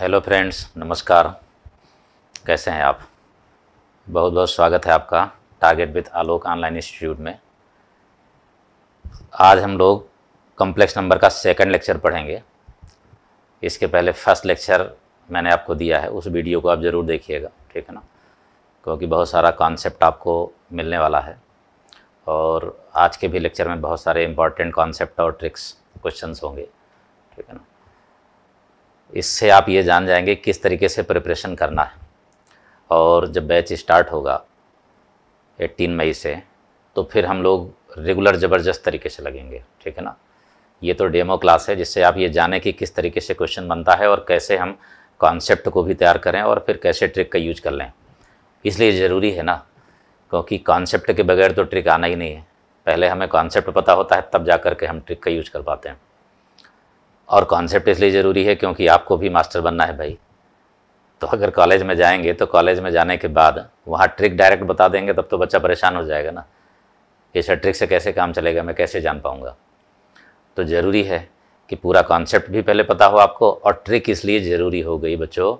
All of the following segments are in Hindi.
हेलो फ्रेंड्स नमस्कार कैसे हैं आप बहुत बहुत स्वागत है आपका target with Alok online institute में आज हम लोग कॉम्प्लेक्स नंबर का सेकंड लेक्चर पढ़ेंगे इसके पहले फर्स्ट लेक्चर मैंने आपको दिया है उस वीडियो को आप ज़रूर देखिएगा ठीक है ना क्योंकि बहुत सारा कॉन्सेप्ट आपको मिलने वाला है और आज के भी लेक्चर में बहुत सारे इंपॉर्टेंट कॉन्सेप्ट और ट्रिक्स क्वेश्चन होंगे ठीक है ना इससे आप ये जान जाएंगे किस तरीके से प्रिपरेशन करना है और जब बैच स्टार्ट होगा 18 मई से तो फिर हम लोग रेगुलर ज़बरदस्त तरीके से लगेंगे ठीक है ना ये तो डेमो क्लास है जिससे आप ये जाने कि किस तरीके से क्वेश्चन बनता है और कैसे हम कॉन्सेप्ट को भी तैयार करें और फिर कैसे ट्रिक का यूज कर लें इसलिए ज़रूरी है ना क्योंकि कॉन्सेप्ट के बगैर तो ट्रिक आना ही नहीं है पहले हमें कॉन्सेप्ट पता होता है तब जा कर के हम ट्रिक का यूज कर पाते हैं और कॉन्सेप्ट इसलिए ज़रूरी है क्योंकि आपको भी मास्टर बनना है भाई तो अगर कॉलेज में जाएंगे तो कॉलेज में जाने के बाद वहाँ ट्रिक डायरेक्ट बता देंगे तब तो बच्चा परेशान हो जाएगा ना कि सर ट्रिक से कैसे काम चलेगा मैं कैसे जान पाऊँगा तो ज़रूरी है कि पूरा कॉन्सेप्ट भी पहले पता हो आपको और ट्रिक इसलिए ज़रूरी हो गई बच्चों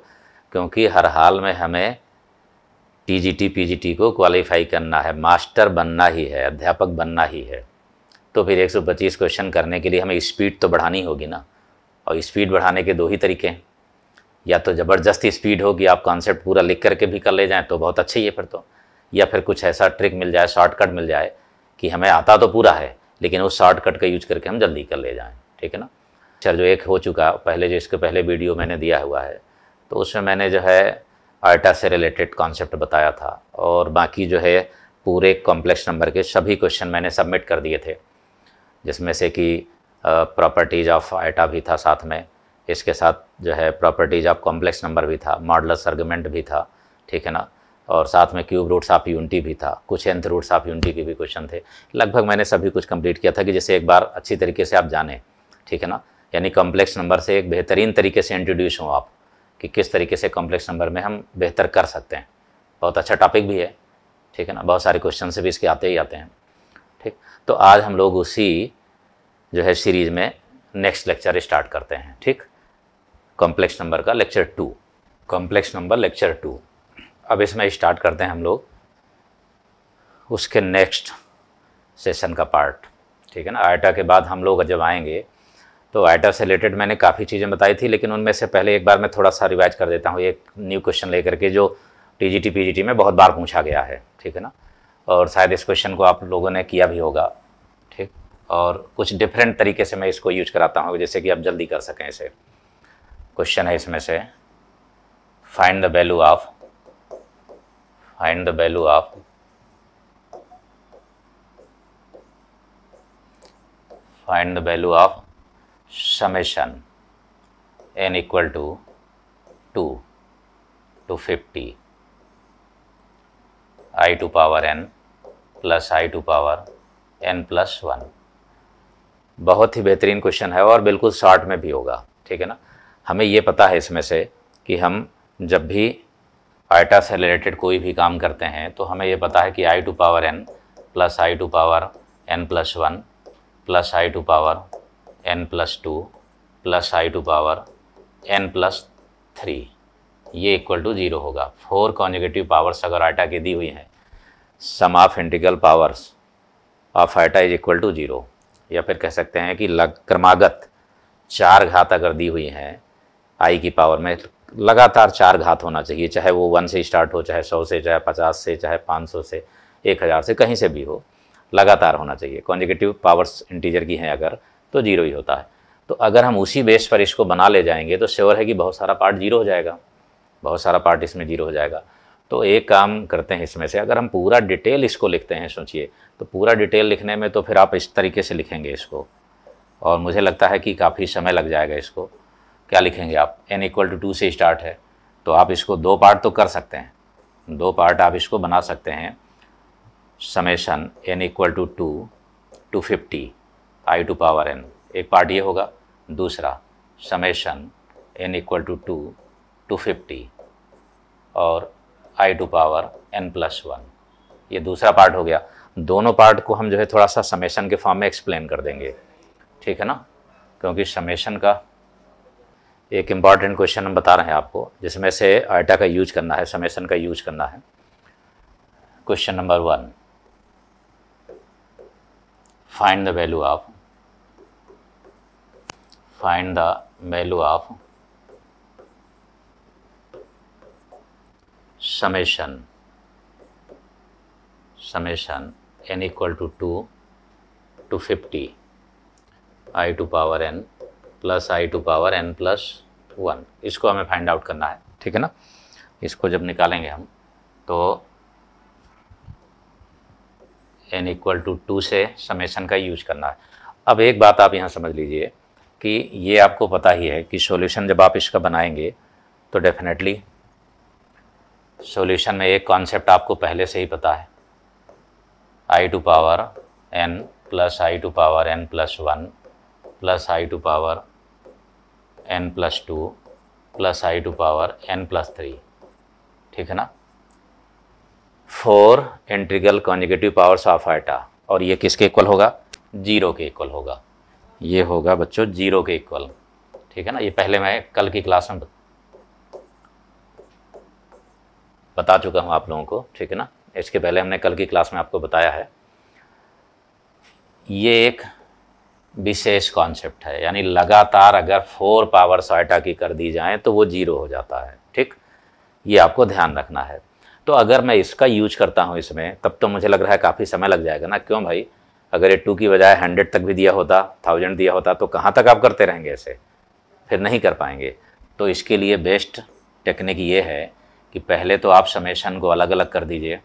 क्योंकि हर हाल में हमें टीजीटी पीजीटी को क्वालिफाई करना है मास्टर बनना ही है अध्यापक बनना ही है तो फिर 125 क्वेश्चन करने के लिए हमें स्पीड तो बढ़ानी होगी ना और स्पीड बढ़ाने के दो ही तरीके हैं या तो ज़बरदस्ती स्पीड होगी आप कॉन्सेप्ट पूरा लिख करके भी कर ले जाएँ तो बहुत अच्छी है फिर तो या फिर कुछ ऐसा ट्रिक मिल जाए शॉर्टकट मिल जाए कि हमें आता तो पूरा है लेकिन उस शॉर्टकट का यूज करके हम जल्दी कर ले जाएँ ठीक है ना सर जो एक हो चुका पहले जो इसके पहले वीडियो मैंने दिया हुआ है तो उसमें मैंने जो है आर्टा से रिलेटेड कॉन्सेप्ट बताया था और बाकी जो है पूरे कॉम्प्लेक्स नंबर के सभी क्वेश्चन मैंने सबमिट कर दिए थे जिसमें से कि प्रॉपर्टीज ऑफ आइटा भी था साथ में इसके साथ जो है प्रॉपर्टीज ऑफ कॉम्प्लेक्स नंबर भी था मॉडलस सर्गमेंट भी था ठीक है ना और साथ में क्यूब रूट्स ऑफ यूनिटी भी था कुछ एंथ रूट्स ऑफ यूनिटी के भी क्वेश्चन थे लगभग मैंने सभी कुछ कंप्लीट किया था कि जैसे एक बार अच्छी तरीके से आप जाने ठीक है ना यानी कॉम्प्लेक्स नंबर से एक बेहतरीन तरीके से इंट्रोड्यूस हों आप कि किस तरीके से कॉम्प्लेक्स नंबर में हम बेहतर कर सकते हैं बहुत अच्छा टॉपिक भी है ठीक है ना बहुत सारे क्वेश्चन से भी इसके आते ही आते हैं ठीक तो आज हम लोग उसी जो है सीरीज़ में नेक्स्ट लेक्चर स्टार्ट करते हैं ठीक कॉम्प्लेक्स नंबर का lecture two complex number lecture two अब इसमें स्टार्ट करते हैं हम लोग उसके नेक्स्ट सेशन का पार्ट ठीक है ना आयटा के बाद हम लोग जब आएंगे तो आयटा से रिलेटेड मैंने काफ़ी चीज़ें बताई थी लेकिन उनमें से पहले एक बार मैं थोड़ा सा रिवाइज कर देता हूँ एक न्यू क्वेश्चन लेकर के जो टी जी में बहुत बार पूछा गया है ठीक है ना और शायद इस क्वेश्चन को आप लोगों ने किया भी होगा और कुछ डिफरेंट तरीके से मैं इसको यूज कराता हूँ जैसे कि आप जल्दी कर सकें इसे क्वेश्चन है इसमें से find the value of find the value of find the value of summation n equal to two to fifty i to power n plus i to power n plus one बहुत ही बेहतरीन क्वेश्चन है और बिल्कुल शॉर्ट में भी होगा ठीक है ना हमें ये पता है इसमें से कि हम जब भी आइटा से रिलेटेड कोई भी काम करते हैं तो हमें ये पता है कि i to power n plus i to power n plus one plus i to power n plus two plus i to power n plus three ये इक्वल टू ज़ीरो होगा फोर कॉन्जिगेटिव पावर्स अगर आइटा की दी हुई हैं sum of integral powers of iota is equal to zero या फिर कह सकते हैं कि लग क्रमागत चार घात अगर दी हुई हैं आई की पावर में लगातार चार घात होना चाहिए चाहे वो वन से स्टार्ट हो चाहे सौ से चाहे पचास से चाहे पाँच सौ से एक हज़ार से कहीं से भी हो लगातार होना चाहिए कॉन्जिकेटिव पावर्स इंटीजर की हैं अगर तो जीरो ही होता है तो अगर हम उसी बेस पर इसको बना ले जाएंगे तो श्योर है कि बहुत सारा पार्ट जीरो हो जाएगा बहुत सारा पार्ट इसमें जीरो हो जाएगा तो एक काम करते हैं इसमें से अगर हम पूरा डिटेल इसको लिखते हैं सोचिए तो पूरा डिटेल लिखने में तो फिर आप इस तरीके से लिखेंगे इसको और मुझे लगता है कि काफ़ी समय लग जाएगा इसको क्या लिखेंगे आप एन इक्वल टू टू से स्टार्ट है तो आप इसको दो पार्ट तो कर सकते हैं दो पार्ट आप इसको बना सकते हैं summation n equal to two to fifty i to power n एक पार्ट ये होगा दूसरा summation n equal to two to fifty और i to power n plus one ये दूसरा पार्ट हो गया दोनों पार्ट को हम जो है थोड़ा सा समेशन के फॉर्म में एक्सप्लेन कर देंगे ठीक है ना क्योंकि समेशन का एक इम्पॉर्टेंट क्वेश्चन हम बता रहे हैं आपको जिसमें से आइटा का यूज करना है समेशन का यूज करना है question number one find the value of find the value of summation summation n equal to 2 to 50 i to power n plus i to power n plus one इसको हमें फाइंड आउट करना है ठीक है ना इसको जब निकालेंगे हम तो एन इक्वल टू टू से समेसन का यूज करना है अब एक बात आप यहाँ समझ लीजिए कि ये आपको पता ही है कि सॉल्यूशन जब आप इसका बनाएंगे तो डेफिनेटली सॉल्यूशन में एक कॉन्सेप्ट आपको पहले से ही पता है i to power n plus i to power n plus one plus i to power n plus two plus i to power n plus three ठीक है ना four integral consecutive powers of iota और ये किसके इक्वल होगा जीरो के इक्वल होगा ये होगा बच्चों जीरो के इक्वल ठीक है ना ये पहले मैं कल की क्लास में बता चुका हूँ आप लोगों को ठीक है ना इसके पहले हमने कल की क्लास में आपको बताया है ये एक विशेष कॉन्सेप्ट है यानी लगातार अगर फोर पावर साइटा की कर दी जाए तो वो जीरो हो जाता है ठीक ये आपको ध्यान रखना है तो अगर मैं इसका यूज करता हूँ इसमें तब तो मुझे लग रहा है काफ़ी समय लग जाएगा ना क्यों भाई अगर ये टू की बजाय हंड्रेड तक भी दिया होता थाउजेंड दिया होता तो कहाँ तक आप करते रहेंगे ऐसे फिर नहीं कर पाएंगे तो इसके लिए बेस्ट टेक्निक ये है कि पहले तो आप समेशन को अलग अलग कर दीजिए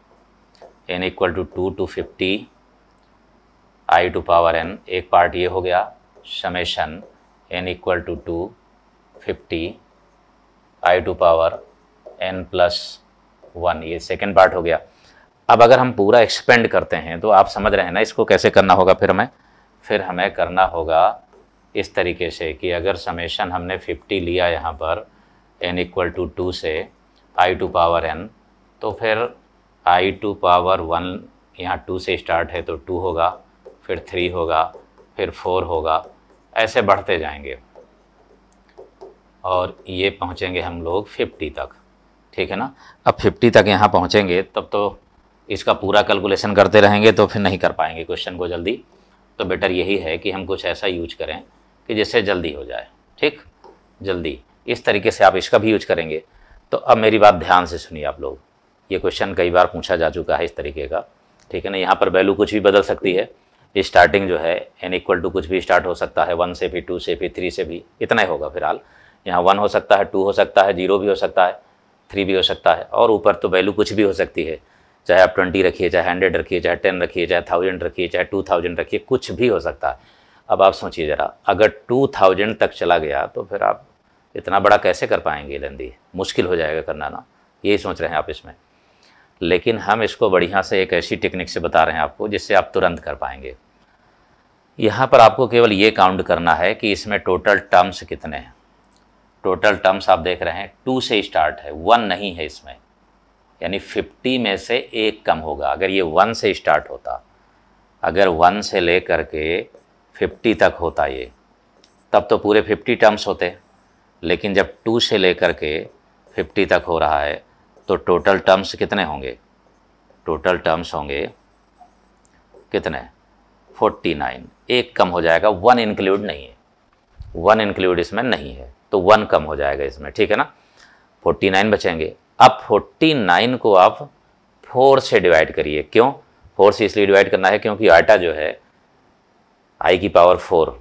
n equal to two to fifty i to power n एक पार्ट ये हो गया summation n equal to to fifty i to power n plus one ये सेकेंड पार्ट हो गया अब अगर हम पूरा एक्सपेंड करते हैं तो आप समझ रहे हैं ना इसको कैसे करना होगा फिर हमें फिर हमें करना होगा इस तरीके से कि अगर समेशन हमने 50 लिया यहाँ पर n इक्वल टू टू से आई टू पावर एन तो फिर आई टू पावर वन यहाँ टू से स्टार्ट है तो टू होगा फिर थ्री होगा फिर फोर होगा ऐसे बढ़ते जाएंगे और ये पहुँचेंगे हम लोग फिफ्टी तक ठीक है ना अब फिफ्टी तक यहाँ पहुँचेंगे तब तो इसका पूरा कैलकुलेशन करते रहेंगे तो फिर नहीं कर पाएंगे क्वेश्चन को जल्दी तो बेटर यही है कि हम कुछ ऐसा यूज करें कि जिससे जल्दी हो जाए ठीक जल्दी इस तरीके से आप इसका भी यूज करेंगे तो अब मेरी बात ध्यान से सुनिए आप लोग ये क्वेश्चन कई बार पूछा जा चुका है इस तरीके का ठीक है ना यहाँ पर वैल्यू कुछ भी बदल सकती है स्टार्टिंग जो है एन इक्वल टू कुछ भी स्टार्ट हो सकता है वन से भी टू से भी थ्री से भी इतना ही होगा फिलहाल यहाँ वन हो सकता है टू हो सकता है जीरो भी हो सकता है थ्री भी हो सकता है और ऊपर तो वैल्यू कुछ भी हो सकती है चाहे आप ट्वेंटी रखिए चाहे हंड्रेड रखिए चाहे टेन रखिए चाहे थाउजेंड रखिए चाहे टू थाउजेंड रखिए कुछ भी हो सकता है अब आप सोचिए ज़रा अगर टू थाउजेंड तक चला गया तो फिर आप इतना बड़ा कैसे कर पाएंगे लंदी मुश्किल हो जाएगा करना ना यही सोच रहे हैं आप इसमें लेकिन हम इसको बढ़िया से एक ऐसी टेक्निक से बता रहे हैं आपको जिससे आप तुरंत कर पाएंगे यहाँ पर आपको केवल ये काउंट करना है कि इसमें टोटल टर्म्स कितने हैं टोटल टर्म्स आप देख रहे हैं टू से स्टार्ट है वन नहीं है इसमें यानी फिफ्टी में से एक कम होगा अगर ये वन से स्टार्ट होता अगर वन से ले करके फिफ्टी तक होता ये तब तो पूरे फिफ्टी टर्म्स होते लेकिन जब टू से लेकर के फिफ्टी तक हो रहा है तो टोटल टर्म्स कितने होंगे टोटल टर्म्स होंगे कितने फोर्टी नाइन एक कम हो जाएगा वन इंक्लूड नहीं है वन इंक्लूड इसमें नहीं है तो वन कम हो जाएगा इसमें ठीक है ना फोर्टी नाइन बचेंगे अब फोर्टी नाइन को आप फोर से डिवाइड करिए क्यों फोर से इसलिए डिवाइड करना है क्योंकि आटा जो है आई की पावर फोर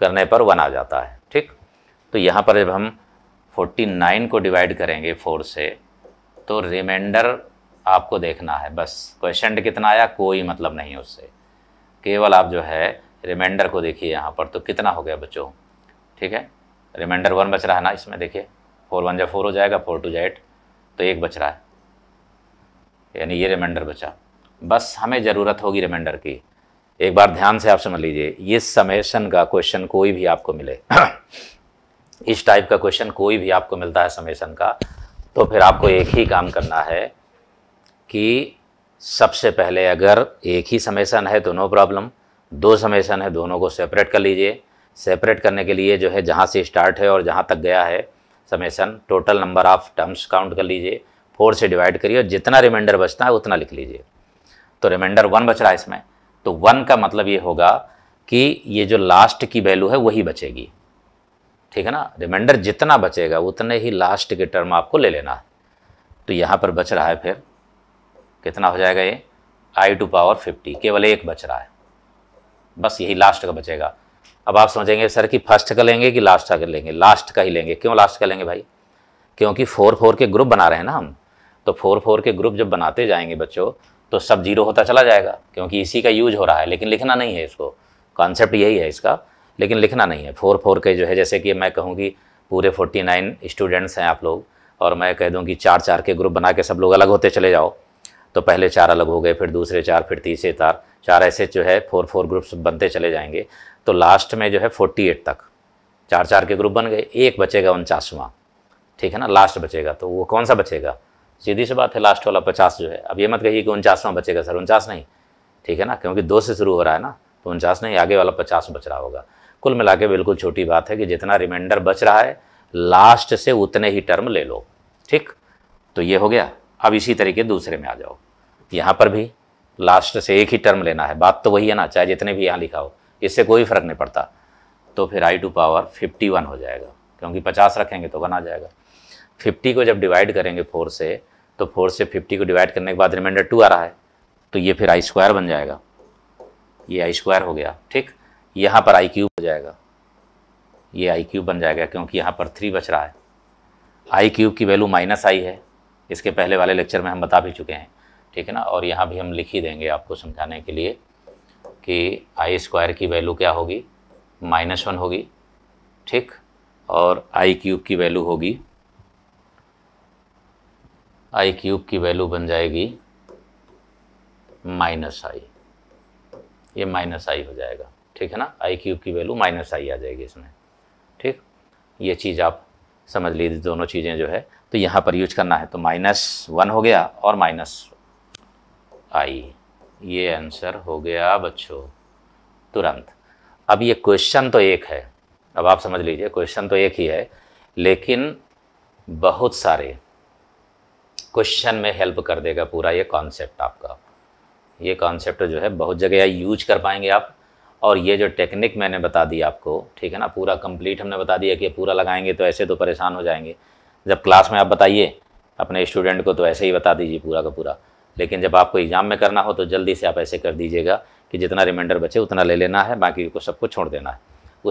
करने पर वन आ जाता है तो यहाँ पर जब हम 49 को डिवाइड करेंगे फोर से तो रिमाइंडर आपको देखना है बस क्वेश्चन कितना आया कोई मतलब नहीं उससे केवल आप जो है रिमाइंडर को देखिए यहाँ पर तो कितना हो गया बच्चों ठीक है रिमाइंडर वन बच रहा है ना इसमें देखिए फोर वन जब फोर हो जाएगा फोर टू जा तो एक बच रहा है यानी ये रिमाइंडर बचा बस हमें ज़रूरत होगी रिमाइंडर की एक बार ध्यान से आप समझ लीजिए ये समेशन का क्वेश्चन कोई भी आपको मिले इस टाइप का क्वेश्चन कोई भी आपको मिलता है समेसन का तो फिर आपको एक ही काम करना है कि सबसे पहले अगर एक ही समेसन है तो नो प्रॉब्लम दो समेसन है दोनों को सेपरेट कर लीजिए सेपरेट करने के लिए जो है जहाँ से स्टार्ट है और जहाँ तक गया है summation total number of terms count कर लीजिए फोर से डिवाइड करिए और जितना रिमाइंडर बचता है उतना लिख लीजिए तो रिमाइंडर वन बच रहा है इसमें तो वन का मतलब ये होगा कि ये जो लास्ट की वैल्यू है वही बचेगी ठीक है ना रिमाइंडर जितना बचेगा उतने ही लास्ट के टर्म आपको ले लेना है तो यहाँ पर बच रहा है फिर कितना हो जाएगा ये आई टू पावर फिफ्टी केवल एक बच रहा है बस यही लास्ट का बचेगा अब आप समझेंगे सर कि फर्स्ट का लेंगे कि लास्ट का लेंगे लास्ट का ही लेंगे क्यों लास्ट का लेंगे भाई क्योंकि फोर फोर के ग्रुप बना रहे हैं ना हम तो फोर फोर के ग्रुप जब बनाते जाएंगे बच्चों तो सब जीरो होता चला जाएगा क्योंकि इसी का यूज हो रहा है लेकिन लिखना नहीं है इसको कॉन्सेप्ट यही है इसका लेकिन लिखना नहीं है फोर फोर के जो है जैसे कि मैं कहूँगी पूरे फोर्टी नाइन स्टूडेंट्स हैं आप लोग और मैं कह दूँ कि चार चार के ग्रुप बना के सब लोग अलग होते चले जाओ तो पहले चार अलग हो गए फिर दूसरे चार फिर तीसरे चार चार ऐसे जो है फोर फोर ग्रुप्स बनते चले जाएंगे तो लास्ट में जो है फोर्टी एट तक चार चार के ग्रुप बन गए एक बचेगा उनचासवा ठीक है ना लास्ट बचेगा तो वो कौन सा बचेगा सीधी सी बात है लास्ट वाला पचास जो है अब ये मत कहिए कि उनचासवा बचेगा सर उनचास नहीं ठीक है ना क्योंकि दो से शुरू हो रहा है ना तो उनचास नहीं आगे वाला पचास बच रहा होगा कुल मिला के बिल्कुल छोटी बात है कि जितना रिमाइंडर बच रहा है लास्ट से उतने ही टर्म ले लो ठीक तो ये हो गया अब इसी तरीके दूसरे में आ जाओ यहाँ पर भी लास्ट से एक ही टर्म लेना है बात तो वही है ना चाहे जितने भी यहाँ लिखा हो इससे कोई फ़र्क नहीं पड़ता तो फिर i to power fifty one हो जाएगा क्योंकि पचास रखेंगे तो वन आ जाएगा फिफ्टी को जब डिवाइड करेंगे फोर से तो फोर से फिफ्टी को डिवाइड करने के बाद रिमाइंडर टू आ रहा है तो ये फिर आई स्क्वायर बन जाएगा ये आई स्क्वायर हो गया ठीक यहाँ पर आई क्यूब जाएगा ये आई क्यूब बन जाएगा क्योंकि यहाँ पर थ्री बच रहा है आई क्यूब की वैल्यू माइनस आई है इसके पहले वाले लेक्चर में हम बता भी चुके हैं ठीक है ना और यहाँ भी हम लिख ही देंगे आपको समझाने के लिए कि आई स्क्वायर की वैल्यू क्या होगी माइनस वन होगी ठीक और आई क्यूब की वैल्यू होगी आई क्यूब की वैल्यू बन जाएगी माइनस आई ये माइनस आई हो जाएगा ठीक है ना आई क्यूब की वैल्यू माइनस आई आ जाएगी इसमें ठीक ये चीज़ आप समझ लीजिए दोनों चीज़ें जो है तो यहाँ पर यूज करना है तो माइनस वन हो गया और माइनस आई ये आंसर हो गया बच्चों तुरंत अब ये क्वेश्चन तो एक है अब आप समझ लीजिए क्वेश्चन तो एक ही है लेकिन बहुत सारे क्वेश्चन में हेल्प कर देगा पूरा ये कॉन्सेप्ट आपका ये कॉन्सेप्ट जो है बहुत जगह यूज कर पाएंगे आप और ये जो टेक्निक मैंने बता दी आपको ठीक है ना पूरा कंप्लीट हमने बता दिया कि पूरा लगाएंगे तो ऐसे तो परेशान हो जाएंगे जब क्लास में आप बताइए अपने स्टूडेंट को तो ऐसे ही बता दीजिए पूरा का पूरा लेकिन जब आपको एग्ज़ाम में करना हो तो जल्दी से आप ऐसे कर दीजिएगा कि जितना रिमाइंडर बचे उतना ले लेना है बाकी को सबको छोड़ देना है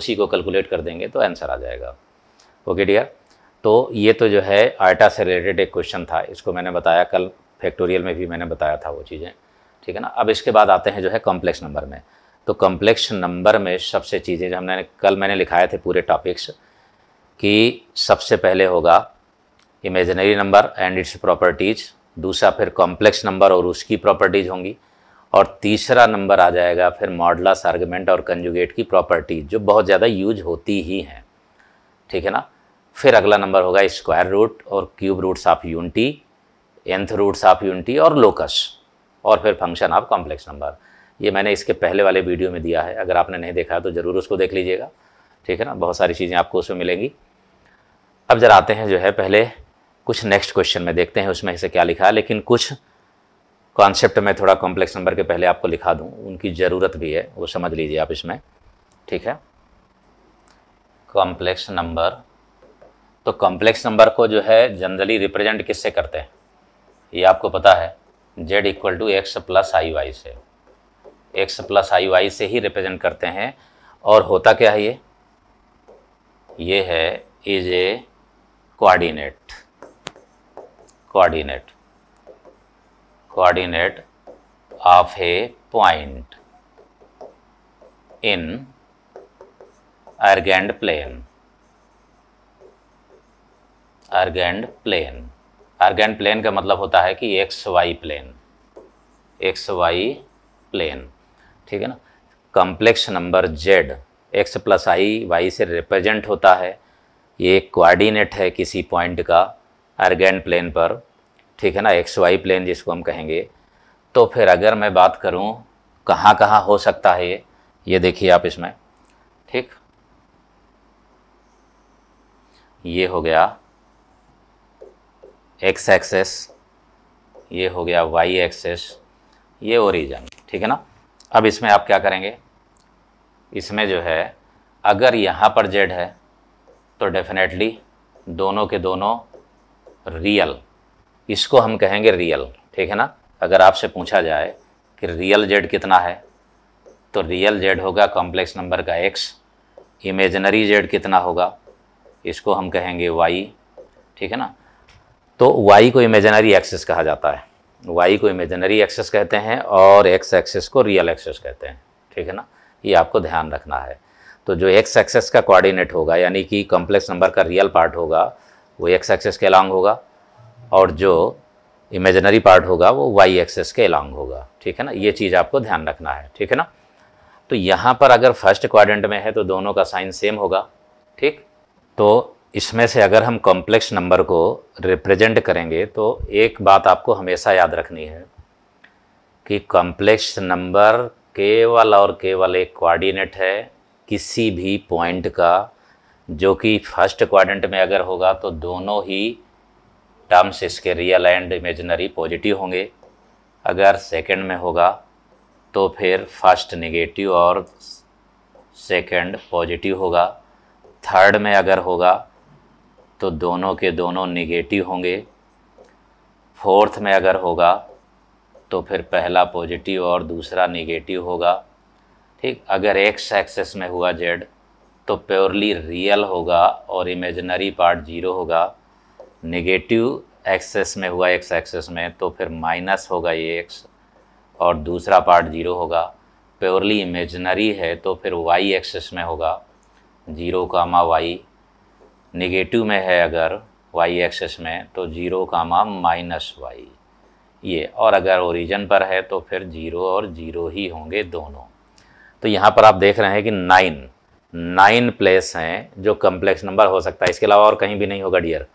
उसी को कैलकुलेट कर देंगे तो आंसर आ जाएगा ओके डियर तो ये तो जो है आटा से रिलेटेड एक क्वेश्चन था इसको मैंने बताया कल फैक्टोरियल में भी मैंने बताया था वो चीज़ें ठीक है ना अब इसके बाद आते हैं जो है कॉम्प्लेक्स नंबर में तो कम्प्लेक्स नंबर में सबसे चीज़ें जो हमने कल मैंने लिखाए थे पूरे टॉपिक्स कि सबसे पहले होगा imaginary number and its properties दूसरा फिर कॉम्प्लेक्स नंबर और उसकी प्रॉपर्टीज़ होंगी और तीसरा नंबर आ जाएगा फिर मॉडलस आर्गमेंट और कंजुगेट की प्रॉपर्टीज जो बहुत ज़्यादा यूज होती ही हैं ठीक है ना फिर अगला नंबर होगा स्क्वायर रूट और cube roots of unity nth roots of unity और लोकस और फिर फंक्शन ऑफ कॉम्प्लेक्स नंबर ये मैंने इसके पहले वाले वीडियो में दिया है अगर आपने नहीं देखा तो ज़रूर उसको देख लीजिएगा ठीक है ना बहुत सारी चीज़ें आपको उसमें मिलेंगी अब जरा आते हैं जो है पहले कुछ नेक्स्ट क्वेश्चन में देखते हैं उसमें से क्या लिखा है लेकिन कुछ कॉन्सेप्ट में थोड़ा कॉम्प्लेक्स नंबर के पहले आपको लिखा दूँ उनकी ज़रूरत भी है वो समझ लीजिए आप इसमें ठीक है कॉम्प्लेक्स नंबर तो कॉम्प्लेक्स नंबर को जो है जनरली रिप्रेजेंट किससे करते हैं ये आपको पता है z equal to x plus i y से एक्स प्लस आई वाई से ही रिप्रेजेंट करते हैं और होता क्या है ये ये है is a coordinate coordinate coordinate of a point in Argand plane Argand plane Argand plane का मतलब होता है कि x y plane x y plane ठीक है ना complex number z x plus i y से रिप्रेजेंट होता है ये कोऑर्डिनेट है किसी पॉइंट का अर्गेन प्लेन पर ठीक है ना एक्स वाई प्लेन जिसको हम कहेंगे तो फिर अगर मैं बात करूँ कहाँ कहाँ हो सकता है ये ये देखिए आप इसमें ठीक ये हो गया एक्स एक्सेस ये हो गया वाई एक्सेस ये ओरिजन ठीक है ना अब इसमें आप क्या करेंगे इसमें जो है अगर यहाँ पर जेड है तो डेफिनेटली दोनों के दोनों रियल इसको हम कहेंगे रियल ठीक है ना अगर आपसे पूछा जाए कि रियल जेड कितना है तो रियल जेड होगा कॉम्प्लेक्स नंबर का एक्स इमेजनरी जेड कितना होगा इसको हम कहेंगे वाई ठीक है ना तो वाई को इमेजनरी एक्सेस कहा जाता है वाई को इमेजनरी एक्सेस कहते हैं और एक्स एक्सेस को रियल एक्सेस कहते हैं ठीक है ना ये आपको ध्यान रखना है तो जो एक्स एक्सेस का कोऑर्डिनेट होगा यानी कि कॉम्प्लेक्स नंबर का रियल पार्ट होगा वो एक्स एक्सेस के अलॉन्ग होगा और जो इमेजनरी पार्ट होगा वो वाई एक्सेस के अलॉन्ग होगा ठीक है ना ये चीज़ आपको ध्यान रखना है ठीक है ना तो यहाँ पर अगर फर्स्ट क्वाड्रेंट में है तो दोनों का साइन सेम होगा ठीक तो इसमें से अगर हम कॉम्प्लेक्स नंबर को रिप्रेजेंट करेंगे तो एक बात आपको हमेशा याद रखनी है कि कॉम्प्लेक्स नंबर केवल और केवल एक कोऑर्डिनेट है किसी भी पॉइंट का जो कि फर्स्ट क्वाड्रेंट में अगर होगा तो दोनों ही टर्म्स इसके रियल एंड इमेजनरी पॉजिटिव होंगे अगर सेकंड में होगा तो फिर फर्स्ट नेगेटिव और सेकंड पॉजिटिव होगा थर्ड में अगर होगा तो दोनों के दोनों निगेटिव होंगे फोर्थ में अगर होगा तो फिर पहला पॉजिटिव और दूसरा निगेटिव होगा ठीक अगर एक्स एक्सेस में हुआ जेड तो प्योरली रियल होगा और इमेजनरी पार्ट जीरो होगा निगेटिव एक्सेस में हुआ एक्स एक्सेस में तो फिर माइनस होगा ये एक्स और दूसरा पार्ट जीरो होगा प्योरली इमेजनरी है तो फिर वाई एक्सेस में होगा जीरो कामा वाई निगेटिव में है अगर वाई एक्सेस में तो ज़ीरो का मा माइनस वाई ये और अगर ओरिजन पर है तो फिर ज़ीरो और ज़ीरो ही होंगे दोनों तो यहाँ पर आप देख रहे हैं कि नाइन नाइन प्लेस हैं जो कम्प्लेक्स नंबर हो सकता है इसके अलावा और कहीं भी नहीं होगा डियर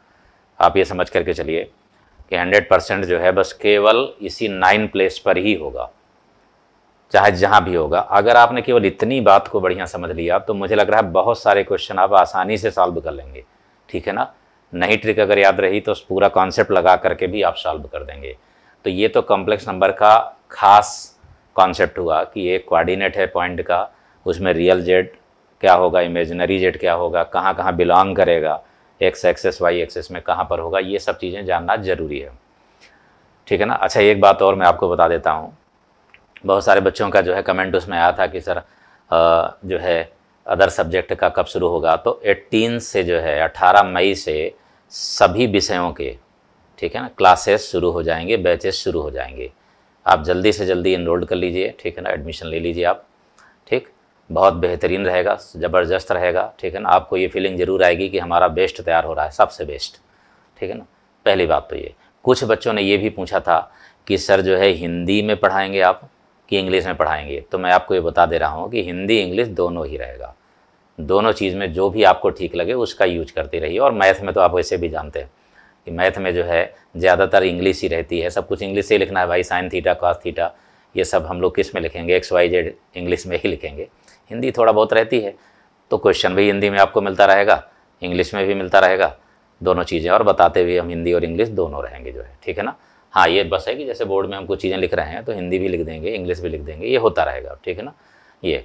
आप ये समझ करके चलिए कि हंड्रेड परसेंट जो है बस केवल इसी नाइन प्लेस पर ही होगा चाहे जहाँ भी होगा अगर आपने केवल इतनी बात को बढ़िया समझ लिया तो मुझे लग रहा है बहुत सारे क्वेश्चन आप आसानी से सॉल्व कर लेंगे ठीक है ना नहीं ट्रिक अगर याद रही तो पूरा कॉन्सेप्ट लगा करके भी आप सॉल्व कर देंगे तो ये तो कॉम्प्लेक्स नंबर का खास कॉन्सेप्ट हुआ कि एक कोऑर्डिनेट है पॉइंट का उसमें रियल जेड क्या होगा इमेजिनरी जेड क्या होगा कहाँ कहाँ बिलोंग करेगा एक्स एक्सेस वाई एक्सेस में कहाँ पर होगा ये सब चीज़ें जानना ज़रूरी है ठीक है ना अच्छा एक बात और मैं आपको बता देता हूँ बहुत सारे बच्चों का जो है कमेंट उसमें आया था कि सर आ, जो है अदर सब्जेक्ट का कब शुरू होगा तो 18 से जो है 18 मई से सभी विषयों के ठीक है ना क्लासेस शुरू हो जाएंगे बैचेस शुरू हो जाएंगे आप जल्दी से जल्दी इनरोल्ड कर लीजिए ठीक है ना एडमिशन ले लीजिए आप ठीक बहुत बेहतरीन रहेगा ज़बरदस्त रहेगा ठीक है ना आपको ये फीलिंग ज़रूर आएगी कि हमारा बेस्ट तैयार हो रहा है सबसे बेस्ट ठीक है ना पहली बात तो ये कुछ बच्चों ने ये भी पूछा था कि सर जो है हिंदी में पढ़ाएंगे आप कि इंग्लिश में पढ़ाएंगे तो मैं आपको ये बता दे रहा हूँ कि हिंदी इंग्लिश दोनों ही रहेगा दोनों चीज़ में जो भी आपको ठीक लगे उसका यूज करती रही और मैथ में तो आप वैसे भी जानते हैं कि मैथ में जो है ज़्यादातर इंग्लिश ही रहती है सब कुछ इंग्लिश से ही लिखना है भाई साइन थीटा कॉस थीटा ये सब हम लोग किस में लिखेंगे एक्स वाई जेड इंग्लिश में ही लिखेंगे हिंदी थोड़ा बहुत रहती है तो क्वेश्चन भी हिंदी में आपको मिलता रहेगा इंग्लिश में भी मिलता रहेगा दोनों चीज़ें और बताते हुए हम हिंदी और इंग्लिश दोनों रहेंगे जो है ठीक है ना हाँ ये बस है कि जैसे बोर्ड में हम कुछ चीज़ें लिख रहे हैं तो हिंदी भी लिख देंगे इंग्लिश भी लिख देंगे ये होता रहेगा ठीक है ना ये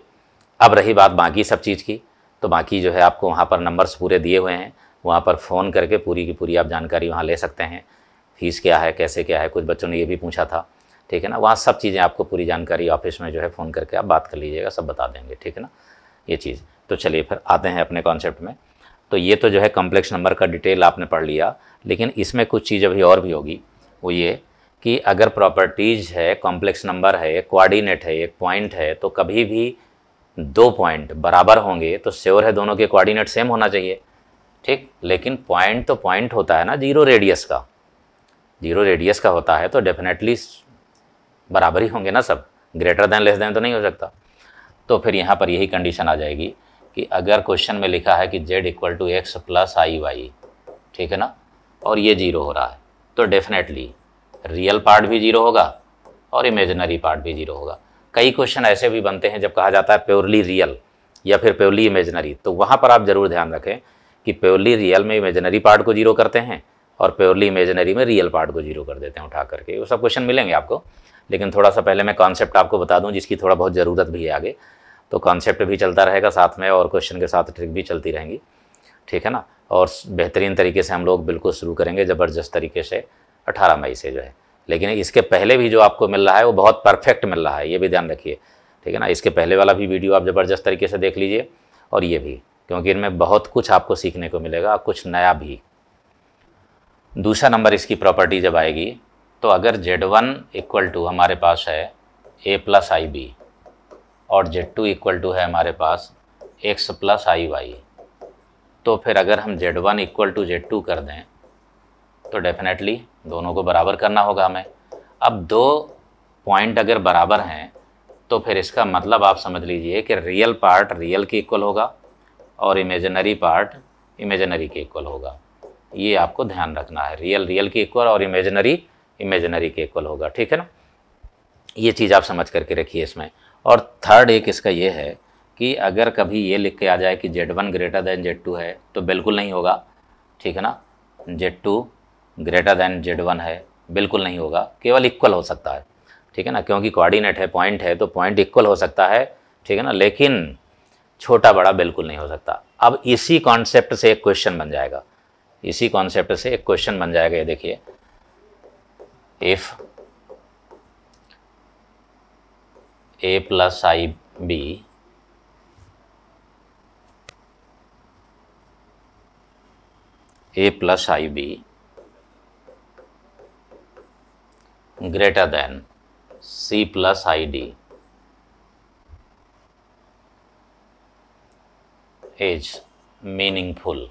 अब रही बात बाकी सब चीज़ की तो बाकी जो है आपको वहाँ पर नंबर्स पूरे दिए हुए हैं वहाँ पर फ़ोन करके पूरी की पूरी आप जानकारी वहाँ ले सकते हैं फ़ीस क्या है कैसे क्या है कुछ बच्चों ने ये भी पूछा था ठीक है ना वहाँ सब चीज़ें आपको पूरी जानकारी ऑफिस में जो है फ़ोन करके आप बात कर लीजिएगा सब बता देंगे ठीक है ना ये चीज़ तो चलिए फिर आते हैं अपने कॉन्सेप्ट में तो ये तो जो है कम्प्लेक्स नंबर का डिटेल आपने पढ़ लिया लेकिन इसमें कुछ चीज़ अभी और भी होगी वो ये कि अगर प्रॉपर्टीज़ है कॉम्प्लेक्स नंबर है कोआर्डिनेट है एक पॉइंट है तो कभी भी दो पॉइंट बराबर होंगे तो श्योर है दोनों के कोऑर्डिनेट सेम होना चाहिए ठीक लेकिन पॉइंट तो पॉइंट होता है ना जीरो रेडियस का जीरो रेडियस का होता है तो डेफिनेटली बराबर ही होंगे ना सब ग्रेटर देन लेस देन तो नहीं हो सकता तो फिर यहाँ पर यही कंडीशन आ जाएगी कि अगर क्वेश्चन में लिखा है कि z equal to x plus i y ठीक है ना और ये जीरो हो रहा है तो डेफिनेटली रियल पार्ट भी जीरो होगा और इमेजनरी पार्ट भी जीरो होगा कई क्वेश्चन ऐसे भी बनते हैं जब कहा जाता है प्योरली रियल या फिर प्योरली इमेजनरी तो वहाँ पर आप ज़रूर ध्यान रखें कि प्योरली रियल में इमेजनरी पार्ट को जीरो करते हैं और प्योरली इमेजनरी में रियल पार्ट को जीरो कर देते हैं उठा करके वो सब क्वेश्चन मिलेंगे आपको लेकिन थोड़ा सा पहले मैं कॉन्सेप्ट आपको बता दूँ जिसकी थोड़ा बहुत ज़रूरत भी है आगे तो कॉन्सेप्ट भी चलता रहेगा साथ में और क्वेश्चन के साथ ट्रिक भी चलती रहेंगी ठीक है ना और बेहतरीन तरीके से हम लोग बिल्कुल शुरू करेंगे ज़बरदस्त तरीके से अठारह मई से जो है लेकिन इसके पहले भी जो आपको मिल रहा है वो बहुत परफेक्ट मिल रहा है ये भी ध्यान रखिए ठीक है ना इसके पहले वाला भी वीडियो आप ज़बरदस्त तरीके से देख लीजिए और ये भी क्योंकि इनमें बहुत कुछ आपको सीखने को मिलेगा कुछ नया भी दूसरा नंबर इसकी प्रॉपर्टी जब आएगी तो अगर जेड वन इक्वल टू हमारे पास है ए प्लस आई बी और जेड टू इक्वल टू है हमारे पास एक्स प्लस आई वाई तो फिर अगर हम z one equal to z two कर दें तो डेफिनेटली दोनों को बराबर करना होगा हमें अब दो पॉइंट अगर बराबर हैं तो फिर इसका मतलब आप समझ लीजिए कि रियल पार्ट रियल के इक्वल होगा और इमेजनरी पार्ट इमेजनरी के इक्वल होगा ये आपको ध्यान रखना है रियल रियल के इक्वल और इमेजनरी इमेजनरी के इक्वल होगा ठीक है ना ये चीज़ आप समझ करके रखिए इसमें और थर्ड एक इसका ये है कि अगर कभी ये लिख के आ जाए कि z one greater than z two है तो बिल्कुल नहीं होगा ठीक है ना z two greater than z one है बिल्कुल नहीं होगा केवल इक्वल हो सकता है ठीक है ना क्योंकि कोऑर्डिनेट है पॉइंट है तो पॉइंट इक्वल हो सकता है ठीक है ना लेकिन छोटा बड़ा बिल्कुल नहीं हो सकता अब इसी कॉन्सेप्ट से एक क्वेश्चन बन जाएगा इसी कॉन्सेप्ट से एक क्वेश्चन बन जाएगा ये देखिए if a plus i b a plus i b greater than C plus ID is meaningful,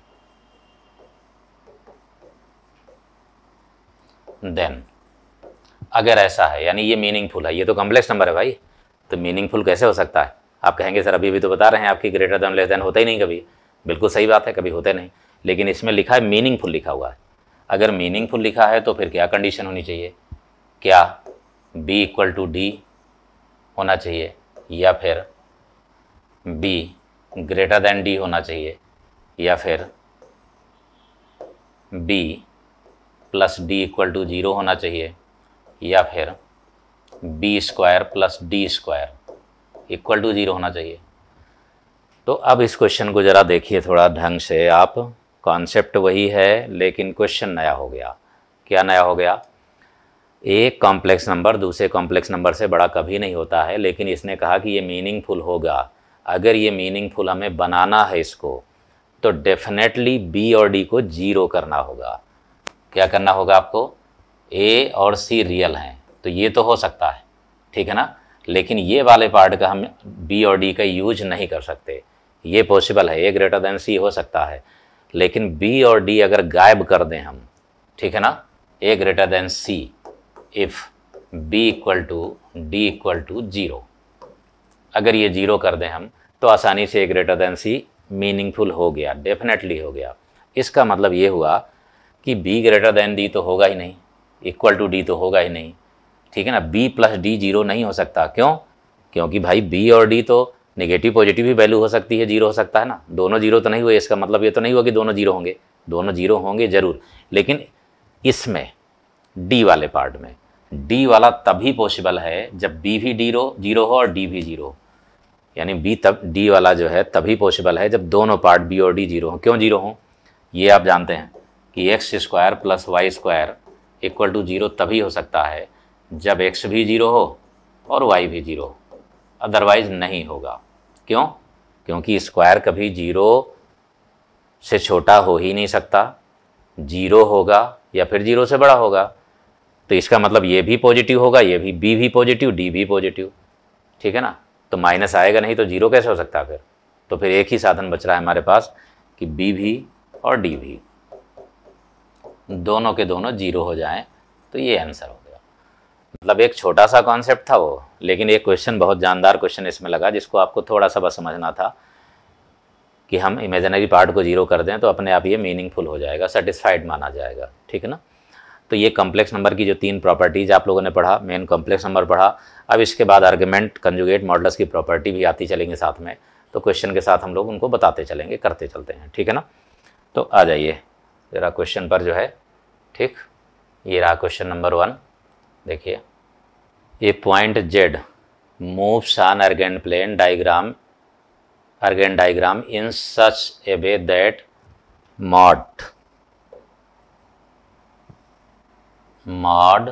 then अगर ऐसा है यानी ये मीनिंगफुल है ये तो कॉम्प्लेक्स नंबर है भाई तो मीनिंगफुल कैसे हो सकता है आप कहेंगे सर अभी भी तो बता रहे हैं आपकी ग्रेटर देन लेस देन होता ही नहीं कभी बिल्कुल सही बात है कभी होते नहीं लेकिन इसमें लिखा है मीनिंगफुल लिखा हुआ है अगर मीनिंगफुल लिखा है तो फिर क्या कंडीशन होनी चाहिए क्या b इक्वल टू डी होना चाहिए या फिर b ग्रेटर देन डी होना चाहिए या फिर b plus d equal to zero होना चाहिए या फिर b square plus d square equal to zero होना चाहिए तो अब इस क्वेश्चन को ज़रा देखिए थोड़ा ढंग से आप कॉन्सेप्ट वही है लेकिन क्वेश्चन नया हो गया क्या नया हो गया एक कॉम्प्लेक्स नंबर दूसरे कॉम्प्लेक्स नंबर से बड़ा कभी नहीं होता है लेकिन इसने कहा कि ये मीनिंगफुल होगा अगर ये मीनिंगफुल हमें बनाना है इसको तो डेफिनेटली बी और डी को जीरो करना होगा क्या करना होगा आपको ए और सी रियल हैं तो ये तो हो सकता है ठीक है ना लेकिन ये वाले पार्ट का हम बी और डी का यूज नहीं कर सकते ये पॉसिबल है ए ग्रेटर देन सी हो सकता है लेकिन बी और डी अगर गायब कर दें हम ठीक है ना a greater than c if b equal to d equal to zero अगर ये ज़ीरो कर दें हम तो आसानी से ग्रेटर देन सी मीनिंगफुल हो गया डेफिनेटली हो गया इसका मतलब ये हुआ कि b ग्रेटर देन डी तो होगा ही नहीं इक्वल टू डी तो होगा ही नहीं ठीक है ना b प्लस डी जीरो नहीं हो सकता क्यों क्योंकि भाई b और d तो नेगेटिव पॉजिटिव ही वैल्यू हो सकती है जीरो हो सकता है ना दोनों जीरो तो नहीं हुए इसका मतलब ये तो नहीं हुआ कि दोनों जीरो होंगे दोनों जीरो होंगे ज़रूर लेकिन इसमें डी वाले पार्ट में डी वाला तभी पॉसिबल है जब बी भी डीरो जीरो हो और डी भी जीरो यानी बी तब डी वाला जो है तभी पॉसिबल है जब दोनों पार्ट बी और डी जीरो हों क्यों जीरो हों ये आप जानते हैं कि x square plus y square equal to zero तभी हो सकता है जब एक्स भी जीरो हो और वाई भी जीरो हो अदरवाइज नहीं होगा क्यों क्योंकि स्क्वायर कभी जीरो से छोटा हो ही नहीं सकता जीरो होगा या फिर जीरो से बड़ा होगा तो इसका मतलब ये भी पॉजिटिव होगा ये भी बी भी पॉजिटिव डी भी पॉजिटिव ठीक है ना तो माइनस आएगा नहीं तो जीरो कैसे हो सकता फिर तो फिर एक ही साधन बच रहा है हमारे पास कि बी भी और डी भी दोनों के दोनों जीरो हो जाएं तो ये आंसर हो गया मतलब एक छोटा सा कॉन्सेप्ट था वो लेकिन एक क्वेश्चन बहुत जानदार क्वेश्चन इसमें लगा जिसको आपको थोड़ा सा बस समझना था कि हम इमेजनरी पार्ट को जीरो कर दें तो अपने आप ये मीनिंगफुल हो जाएगा सेटिस्फाइड माना जाएगा ठीक है ना तो ये कॉम्प्लेक्स नंबर की जो तीन प्रॉपर्टीज़ आप लोगों ने पढ़ा मेन कॉम्प्लेक्स नंबर पढ़ा अब इसके बाद आर्ग्यूमेंट कंजुगेट मॉडल्स की प्रॉपर्टी भी आती चलेंगे साथ में तो क्वेश्चन के साथ हम लोग उनको बताते चलेंगे करते चलते हैं ठीक है ना तो आ जाइए ज़रा क्वेश्चन पर जो है ठीक ये रहा क्वेश्चन नंबर वन देखिए a point z moves on Argand plane diagram Argand diagram in such a way that mod mod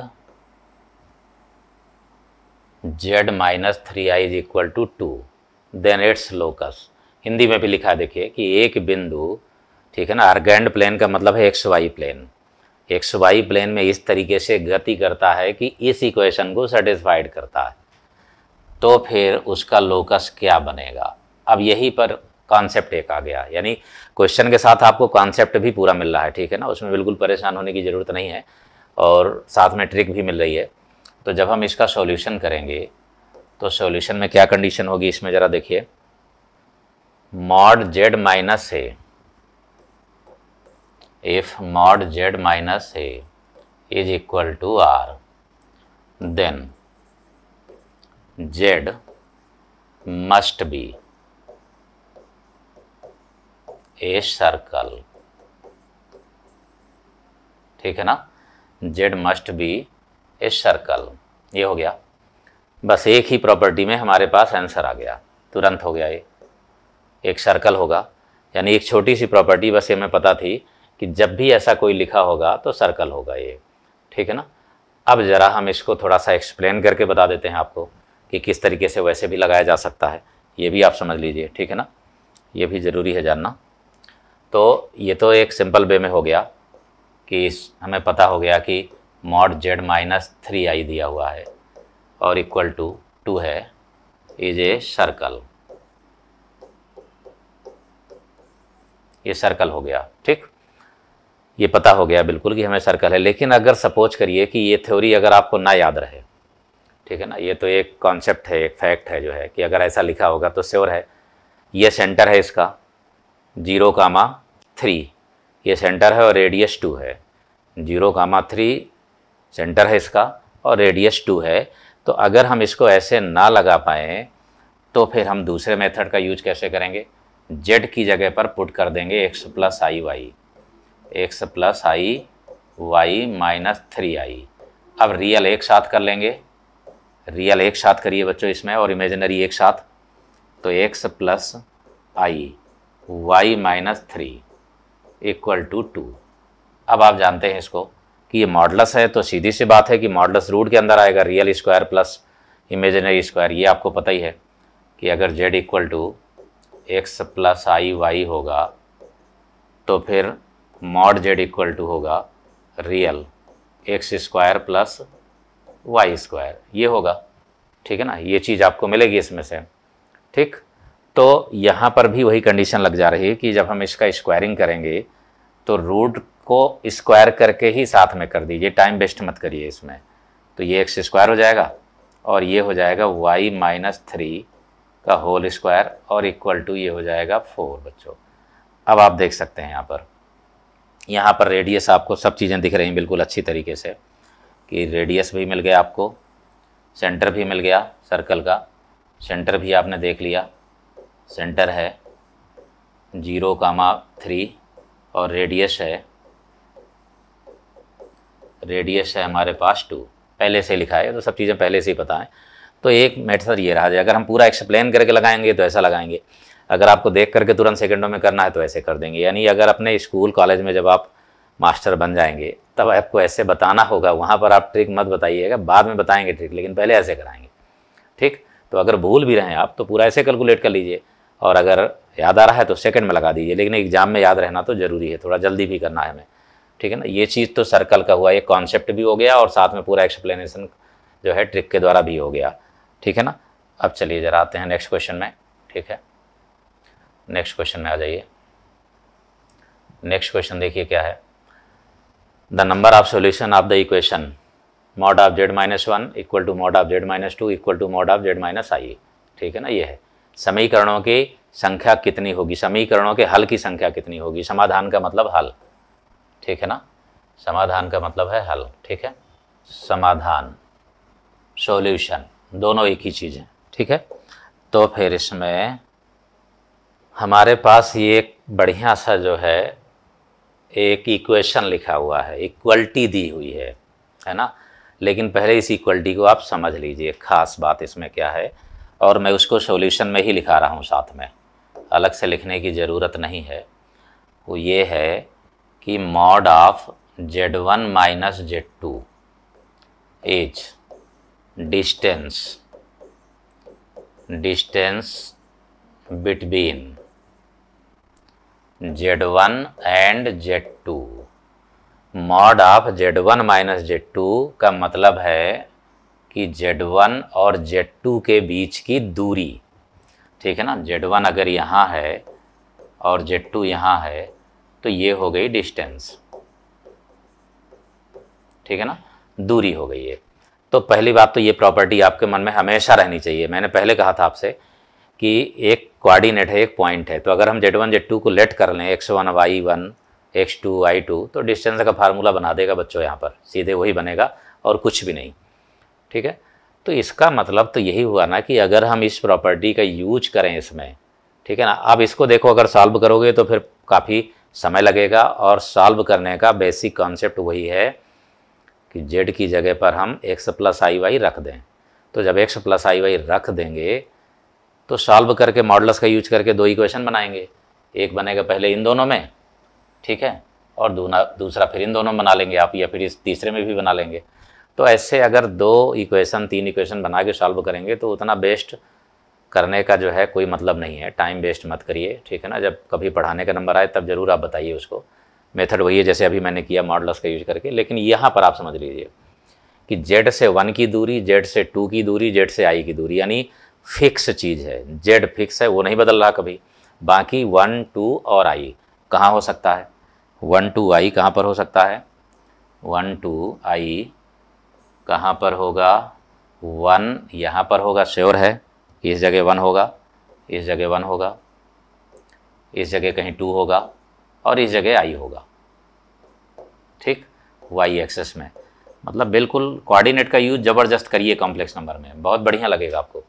z minus three i is equal to two then its locus Hindi में भी लिखा देखिए कि एक बिंदु ठीक है ना अर्गेंड प्लेन का मतलब है x y plane x y plane में इस तरीके से गति करता है कि इस इक्वेशन को सेटिस्फाइड करता है तो फिर उसका लोकस क्या बनेगा अब यही पर कॉन्सेप्ट एक आ गया यानी क्वेश्चन के साथ आपको कॉन्सेप्ट भी पूरा मिल रहा है ठीक है ना उसमें बिल्कुल परेशान होने की ज़रूरत नहीं है और साथ में ट्रिक भी मिल रही है तो जब हम इसका सॉल्यूशन करेंगे तो सॉल्यूशन में क्या कंडीशन होगी इसमें ज़रा देखिए मॉड जेड माइनस है इफ मॉड जेड माइनस है is equal to r then z must be a circle ठीक है ना z must be a circle ये हो गया बस एक ही प्रॉपर्टी में हमारे पास आंसर आ गया तुरंत हो गया ये एक सर्कल होगा यानी एक छोटी सी प्रॉपर्टी बस ये हमें पता थी कि जब भी ऐसा कोई लिखा होगा तो सर्कल होगा ये ठीक है ना अब ज़रा हम इसको थोड़ा सा एक्सप्लेन करके बता देते हैं आपको कि किस तरीके से वैसे भी लगाया जा सकता है ये भी आप समझ लीजिए ठीक है ना ये भी ज़रूरी है जानना तो ये तो एक सिंपल वे में हो गया कि इस हमें पता हो गया कि mod z minus three i दिया हुआ है और इक्वल टू टू है इज ए सर्कल ये सर्कल हो गया ठीक ये पता हो गया बिल्कुल कि हमें सर्कल है लेकिन अगर सपोज करिए कि ये थ्योरी अगर आपको ना याद रहे ठीक है ना ये तो एक कॉन्सेप्ट है एक फैक्ट है जो है कि अगर ऐसा लिखा होगा तो श्योर है ये सेंटर है इसका जीरो कामा थ्री ये सेंटर है और रेडियस टू है जीरो कामा थ्री सेंटर है इसका और रेडियस टू है तो अगर हम इसको ऐसे ना लगा पाएँ तो फिर हम दूसरे मेथड का यूज कैसे करेंगे जेड की जगह पर पुट कर देंगे x plus i y x plus i y minus three i अब रियल एक साथ कर लेंगे रियल एक साथ करिए बच्चों इसमें और इमेजनरी एक साथ तो x plus i y minus three equal to two अब आप जानते हैं इसको कि ये मॉडलस है तो सीधी सी बात है कि मॉडलस रूट के अंदर आएगा real square plus imaginary square ये आपको पता ही है कि अगर z equal to x plus i y होगा तो फिर मॉड जेड इक्वल टू होगा real x square plus y square ये होगा ठीक है ना ये चीज़ आपको मिलेगी इसमें से ठीक तो यहाँ पर भी वही कंडीशन लग जा रही है कि जब हम इसका स्क्वायरिंग करेंगे तो रूट को स्क्वायर करके ही साथ में कर दीजिए टाइम वेस्ट मत करिए इसमें तो ये एक्स स्क्वायर हो जाएगा और ये हो जाएगा वाई माइनस थ्री का होल स्क्वायर और इक्वल टू ये हो जाएगा फोर बच्चों अब आप देख सकते हैं यहाँ पर यहाँ पर रेडियस आपको सब चीज़ें दिख रही हैं बिल्कुल अच्छी तरीके से कि रेडियस भी मिल गया आपको सेंटर भी मिल गया सर्कल का सेंटर भी आपने देख लिया सेंटर है जीरो कामा थ्री और रेडियस है रेडियस है हमारे पास टू पहले से लिखा है तो सब चीज़ें पहले से ही पता है तो एक मेथड ये रहा जाए अगर हम पूरा एक्सप्लेन करके लगाएंगे तो ऐसा लगाएंगे अगर आपको देख करके तुरंत सेकंडों में करना है तो ऐसे कर देंगे यानी अगर अपने स्कूल कॉलेज में जब आप मास्टर बन जाएंगे तब आपको ऐसे बताना होगा वहाँ पर आप ट्रिक मत बताइएगा बाद में बताएंगे ट्रिक लेकिन पहले ऐसे कराएंगे ठीक तो अगर भूल भी रहे हैं आप तो पूरा ऐसे कैलकुलेट कर लीजिए और अगर याद आ रहा है तो सेकंड में लगा दीजिए लेकिन एग्जाम में याद रहना तो ज़रूरी है थोड़ा जल्दी भी करना है हमें ठीक है ना ये चीज़ तो सर्कल का हुआ ये कॉन्सेप्ट भी हो गया और साथ में पूरा एक्सप्लेनेशन जो है ट्रिक के द्वारा भी हो गया ठीक है ना अब चलिए ज़रा आते हैं नेक्स्ट क्वेश्चन में ठीक है नेक्स्ट क्वेश्चन में आ जाइए नेक्स्ट क्वेश्चन देखिए क्या है the number of solution of the equation mod of z minus one equal to mod of z minus two equal to mod of z minus i ठीक है ना ये है समीकरणों की संख्या कितनी होगी समीकरणों के हल की संख्या कितनी होगी समाधान का मतलब हल ठीक है ना समाधान का मतलब है हल ठीक है समाधान सॉल्यूशन दोनों एक ही चीज़ है ठीक है तो फिर इसमें हमारे पास ये एक बढ़िया सा जो है एक इक्वेशन लिखा हुआ है इक्वलिटी दी हुई है है ना लेकिन पहले इस इक्वलिटी को आप समझ लीजिए खास बात इसमें क्या है और मैं उसको सॉल्यूशन में ही लिखा रहा हूँ साथ में अलग से लिखने की ज़रूरत नहीं है वो ये है कि mod of z one minus z two as distance distance between z one and z two mod of z one minus z two का मतलब है कि Z1 और Z2 के बीच की दूरी ठीक है ना Z1 अगर यहाँ है और Z2 यहाँ है तो ये हो गई डिस्टेंस ठीक है ना दूरी हो गई है तो पहली बात तो ये प्रॉपर्टी आपके मन में हमेशा रहनी चाहिए मैंने पहले कहा था आपसे कि एक कोऑर्डिनेट है एक पॉइंट है तो अगर हम जेड वन जेड टू को लेट कर लें x one y one x two y two तो डिस्टेंस का फार्मूला बना देगा बच्चों यहाँ पर सीधे वही बनेगा और कुछ भी नहीं ठीक है तो इसका मतलब तो यही हुआ ना कि अगर हम इस प्रॉपर्टी का यूज करें इसमें ठीक है ना आप इसको देखो अगर सॉल्व करोगे तो फिर काफ़ी समय लगेगा और सॉल्व करने का बेसिक कॉन्सेप्ट वही है कि जेड की जगह पर हम एक्स प्लस आई वाई रख दें तो जब एक्स प्लस आई वाई रख देंगे तो सॉल्व करके मॉडल्स का यूज करके दो इक्वेशन बनाएंगे एक बनेगा पहले इन दोनों में ठीक है और दूना दूसरा फिर इन दोनों में बना लेंगे आप या फिर इस तीसरे में भी बना लेंगे तो ऐसे अगर दो इक्वेशन तीन इक्वेशन बना के सॉल्व करेंगे तो उतना बेस्ट करने का जो है कोई मतलब नहीं है टाइम वेस्ट मत करिए ठीक है ना जब कभी पढ़ाने का नंबर आए तब ज़रूर आप बताइए उसको मेथड वही है जैसे अभी मैंने किया मॉडल्स का यूज करके लेकिन यहाँ पर आप समझ लीजिए कि जेड से वन की दूरी जेड से टू की दूरी जेड से आई की दूरी यानी फिक्स चीज़ है जेड फिक्स है वो नहीं बदल रहा कभी बाकी वन टू और आई कहाँ हो सकता है वन टू आई कहाँ पर हो सकता है वन टू आई कहाँ पर होगा वन यहाँ पर होगा श्योर है इस जगह वन होगा इस जगह वन होगा इस जगह कहीं टू होगा और इस जगह आई होगा ठीक वाई एक्सेस में मतलब बिल्कुल कोऑर्डिनेट का यूज़ ज़बरदस्त करिए कॉम्प्लेक्स नंबर में बहुत बढ़िया लगेगा आपको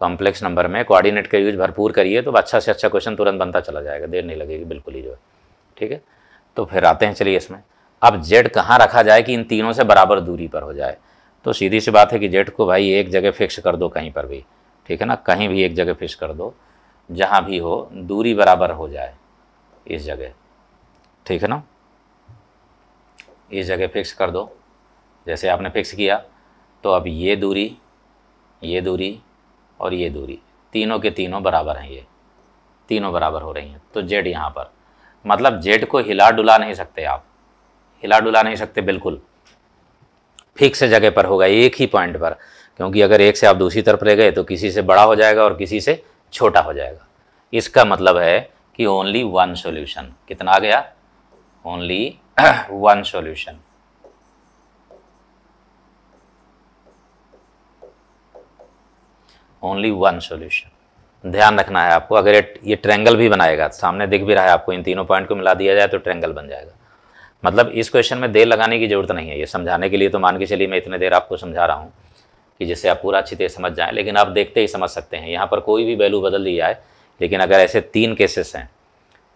कॉम्प्लेक्स नंबर में कोऑर्डिनेट का यूज़ भरपूर करिए तो अच्छा से अच्छा क्वेश्चन तुरंत बनता चला जाएगा देर नहीं लगेगी बिल्कुल ही जो है ठीक है तो फिर आते हैं चलिए इसमें अब जेड कहाँ रखा जाए कि इन तीनों से बराबर दूरी पर हो जाए तो सीधी सी बात है कि जेड को भाई एक जगह फिक्स कर दो कहीं पर भी ठीक है ना कहीं भी एक जगह फिक्स कर दो जहाँ भी हो दूरी बराबर हो जाए इस जगह ठीक है ना इस जगह फिक्स कर दो जैसे आपने फिक्स किया तो अब ये दूरी ये दूरी और ये दूरी तीनों के तीनों बराबर हैं ये तीनों बराबर हो रही हैं तो जेड यहाँ पर मतलब जेड को हिला डुला नहीं सकते आप हिला डुला नहीं सकते बिल्कुल फिक्स जगह पर होगा एक ही पॉइंट पर क्योंकि अगर एक से आप दूसरी तरफ ले गए तो किसी से बड़ा हो जाएगा और किसी से छोटा हो जाएगा इसका मतलब है कि ओनली वन सॉल्यूशन कितना आ गया only one solution only one solution ध्यान रखना है आपको अगर ये ट्रेंगल भी बनाएगा सामने दिख भी रहा है आपको इन तीनों पॉइंट को मिला दिया जाए तो ट्रेंगल बन जाएगा मतलब इस क्वेश्चन में देर लगाने की ज़रूरत नहीं है ये समझाने के लिए तो मान के चलिए मैं इतने देर आपको समझा रहा हूँ कि जिससे आप पूरा अच्छी तरह समझ जाएँ लेकिन आप देखते ही समझ सकते हैं यहाँ पर कोई भी वैल्यू बदल दी जाए लेकिन अगर ऐसे तीन केसेस हैं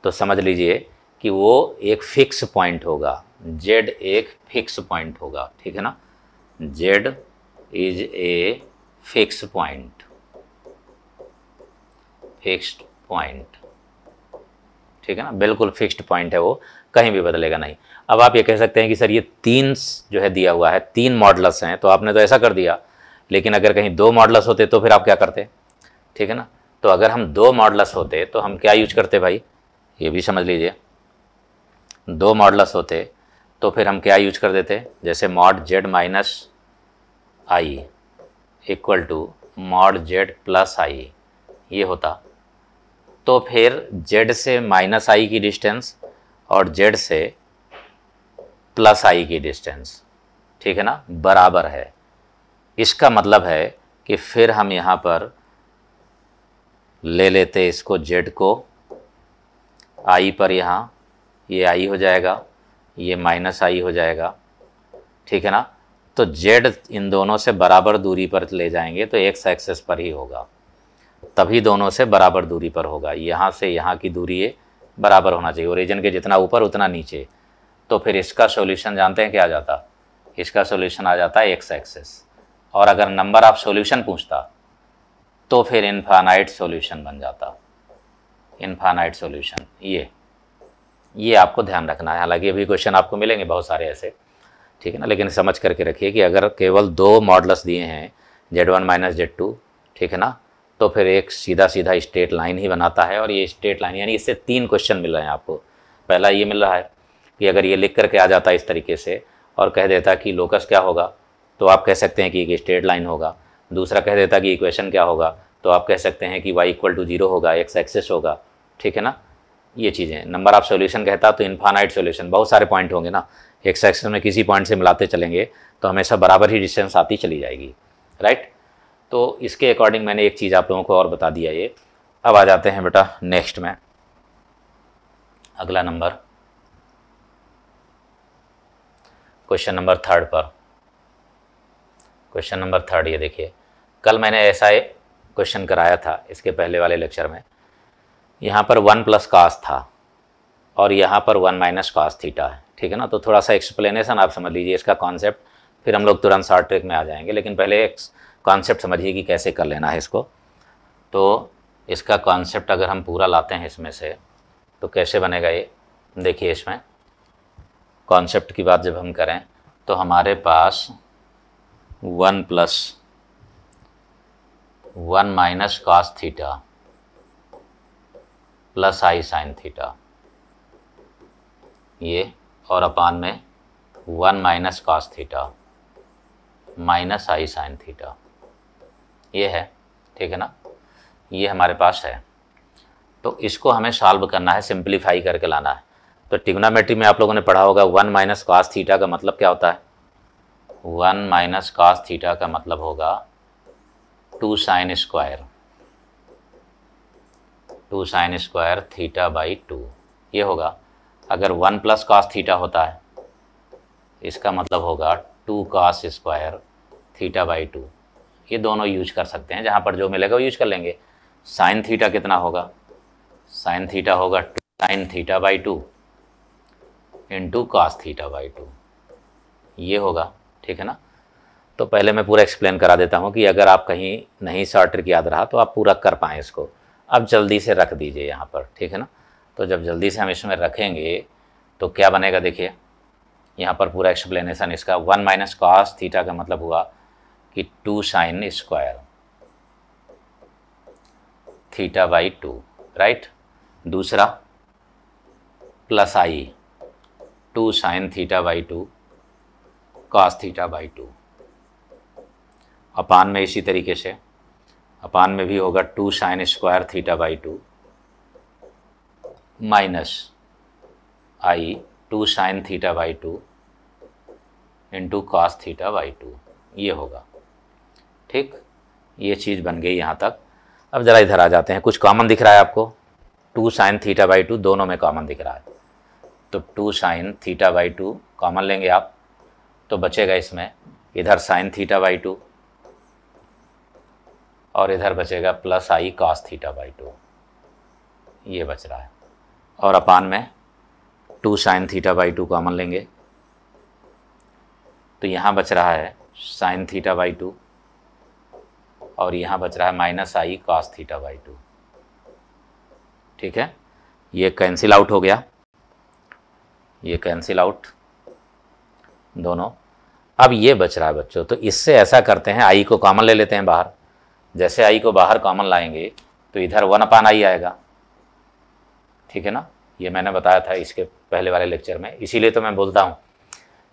तो समझ लीजिए कि वो एक फिक्स पॉइंट होगा जेड एक फिक्स पॉइंट होगा ठीक है ना z is a fix point fixed point ठीक है ना बिल्कुल फिक्स्ड पॉइंट है वो कहीं भी बदलेगा नहीं अब आप ये कह सकते हैं कि सर ये तीन जो है दिया हुआ है तीन मॉडल्स हैं तो आपने तो ऐसा कर दिया लेकिन अगर कहीं दो मॉडल्स होते तो फिर आप क्या करते ठीक है ना तो अगर हम दो मॉडल्स होते तो हम क्या यूज करते भाई ये भी समझ लीजिए दो मॉडल्स होते तो फिर हम क्या यूज कर देते जैसे mod z minus i equal to mod z plus i ये होता तो फिर z से माइनस आई की डिस्टेंस और z से प्लस आई की डिस्टेंस ठीक है ना बराबर है इसका मतलब है कि फिर हम यहाँ पर ले लेते इसको जेड को आई पर यहाँ ये आई हो जाएगा ये माइनस आई हो जाएगा ठीक है ना तो जेड इन दोनों से बराबर दूरी पर ले जाएंगे तो एक्स एक्सेस पर ही होगा तभी दोनों से बराबर दूरी पर होगा यहाँ से यहाँ की दूरी ये बराबर होना चाहिए ओरिजिन के जितना ऊपर उतना नीचे तो फिर इसका सॉल्यूशन जानते हैं क्या आ जाता इसका सॉल्यूशन आ जाता है एक्स एक्सेस और अगर नंबर ऑफ सॉल्यूशन पूछता तो फिर इन्फानाइट सॉल्यूशन बन जाता इन्फानाइट सॉल्यूशन ये ये आपको ध्यान रखना है हालांकि अभी क्वेश्चन आपको मिलेंगे बहुत सारे ऐसे ठीक है ना लेकिन समझ करके रखिए कि अगर केवल दो मॉडल्स दिए हैं z one minus z two ठीक है ना तो फिर एक सीधा सीधा स्ट्रेट लाइन ही बनाता है और ये स्ट्रेट लाइन यानी इससे तीन क्वेश्चन मिल रहे हैं आपको पहला ये मिल रहा है कि अगर ये लिख करके आ जाता है इस तरीके से और कह देता कि लोकस क्या होगा तो आप कह सकते हैं कि एक स्ट्रेट लाइन होगा दूसरा कह देता कि इक्वेशन क्या होगा तो आप कह सकते हैं कि वाई इक्वल टू जीरो होगा एक्स एक्सेस होगा ठीक है ना ये चीज़ें नंबर आप सोल्यूशन कहता तो इन्फानाइट सोल्यूशन बहुत सारे पॉइंट होंगे ना एक एक्सेस में किसी पॉइंट से मिलाते चलेंगे तो हमेशा बराबर ही डिस्टेंस आती चली जाएगी राइट तो इसके अकॉर्डिंग मैंने एक चीज़ आप लोगों को और बता दिया ये अब आ जाते हैं बेटा नेक्स्ट में अगला नंबर क्वेश्चन नंबर थर्ड पर क्वेश्चन नंबर थर्ड ये देखिए कल मैंने ऐसा क्वेश्चन कराया था इसके पहले वाले लेक्चर में यहाँ पर वन प्लस कास था और यहाँ पर वन माइनस कास थीटा है ठीक है ना तो थोड़ा सा एक्सप्लेनेशन आप समझ लीजिए इसका कॉन्सेप्ट फिर हम लोग तुरंत शार्ट ट्रिक में आ जाएंगे लेकिन पहले एक कॉन्सेप्ट समझिए कि कैसे कर लेना है इसको तो इसका कॉन्सेप्ट अगर हम पूरा लाते हैं इसमें से तो कैसे बनेगा ये देखिए इसमें कॉन्सेप्ट की बात जब हम करें तो हमारे पास one plus one minus cos theta plus i sine theta ये और अपान में one minus cos theta minus i sine theta ये है ठीक है ना ये हमारे पास है तो इसको हमें सॉल्व करना है सिंप्लीफाई करके लाना है तो टिग्नोमेट्री में आप लोगों ने पढ़ा होगा वन माइनस कास थीटा का मतलब क्या होता है वन माइनस कास थीटा का मतलब होगा two sine square two sine square theta by two ये होगा अगर वन प्लस कास थीटा होता है इसका मतलब होगा two cos square theta by two ये दोनों यूज कर सकते हैं जहाँ पर जो मिलेगा वो यूज कर लेंगे साइन थीटा कितना होगा साइन थीटा होगा two sine theta by two into cos theta by two ये होगा ठीक है ना तो पहले मैं पूरा एक्सप्लेन करा देता हूँ कि अगर आप कहीं नहीं शॉर्ट ट्रिक याद रहा तो आप पूरा कर पाए इसको अब जल्दी से रख दीजिए यहाँ पर ठीक है ना तो जब जल्दी से हम इसमें रखेंगे तो क्या बनेगा देखिए यहाँ पर पूरा एक्सप्लेनेशन इसका वन माइनस कॉस थीटा का मतलब हुआ कि two sine square theta by two right दूसरा plus i two sine theta by two cos theta by two upon में इसी तरीके से अपान में भी होगा two sine square theta by two minus i two sine theta by two into cos theta by two ये होगा ठीक ये चीज़ बन गई यहाँ तक अब ज़रा इधर आ जाते हैं कुछ कॉमन दिख रहा है आपको two sine theta by two दोनों में कॉमन दिख रहा है तो two sine theta by two common लेंगे आप तो बचेगा इसमें इधर साइन थीटा बाई टू और इधर बचेगा plus i cos theta by two ये बच रहा है और अपान में two sine theta by two common लेंगे तो यहाँ बच रहा है साइन थीटा बाई टू और यहाँ बच रहा है minus i cos theta by two ठीक है ये कैंसिल आउट हो गया ये कैंसिल आउट दोनों अब ये बच रहा है बच्चों तो इससे ऐसा करते हैं आई को कॉमन ले लेते हैं बाहर जैसे आई को बाहर कॉमन लाएंगे तो इधर वन अपान आई आएगा ठीक है ना ये मैंने बताया था इसके पहले वाले लेक्चर में इसीलिए तो मैं बोलता हूँ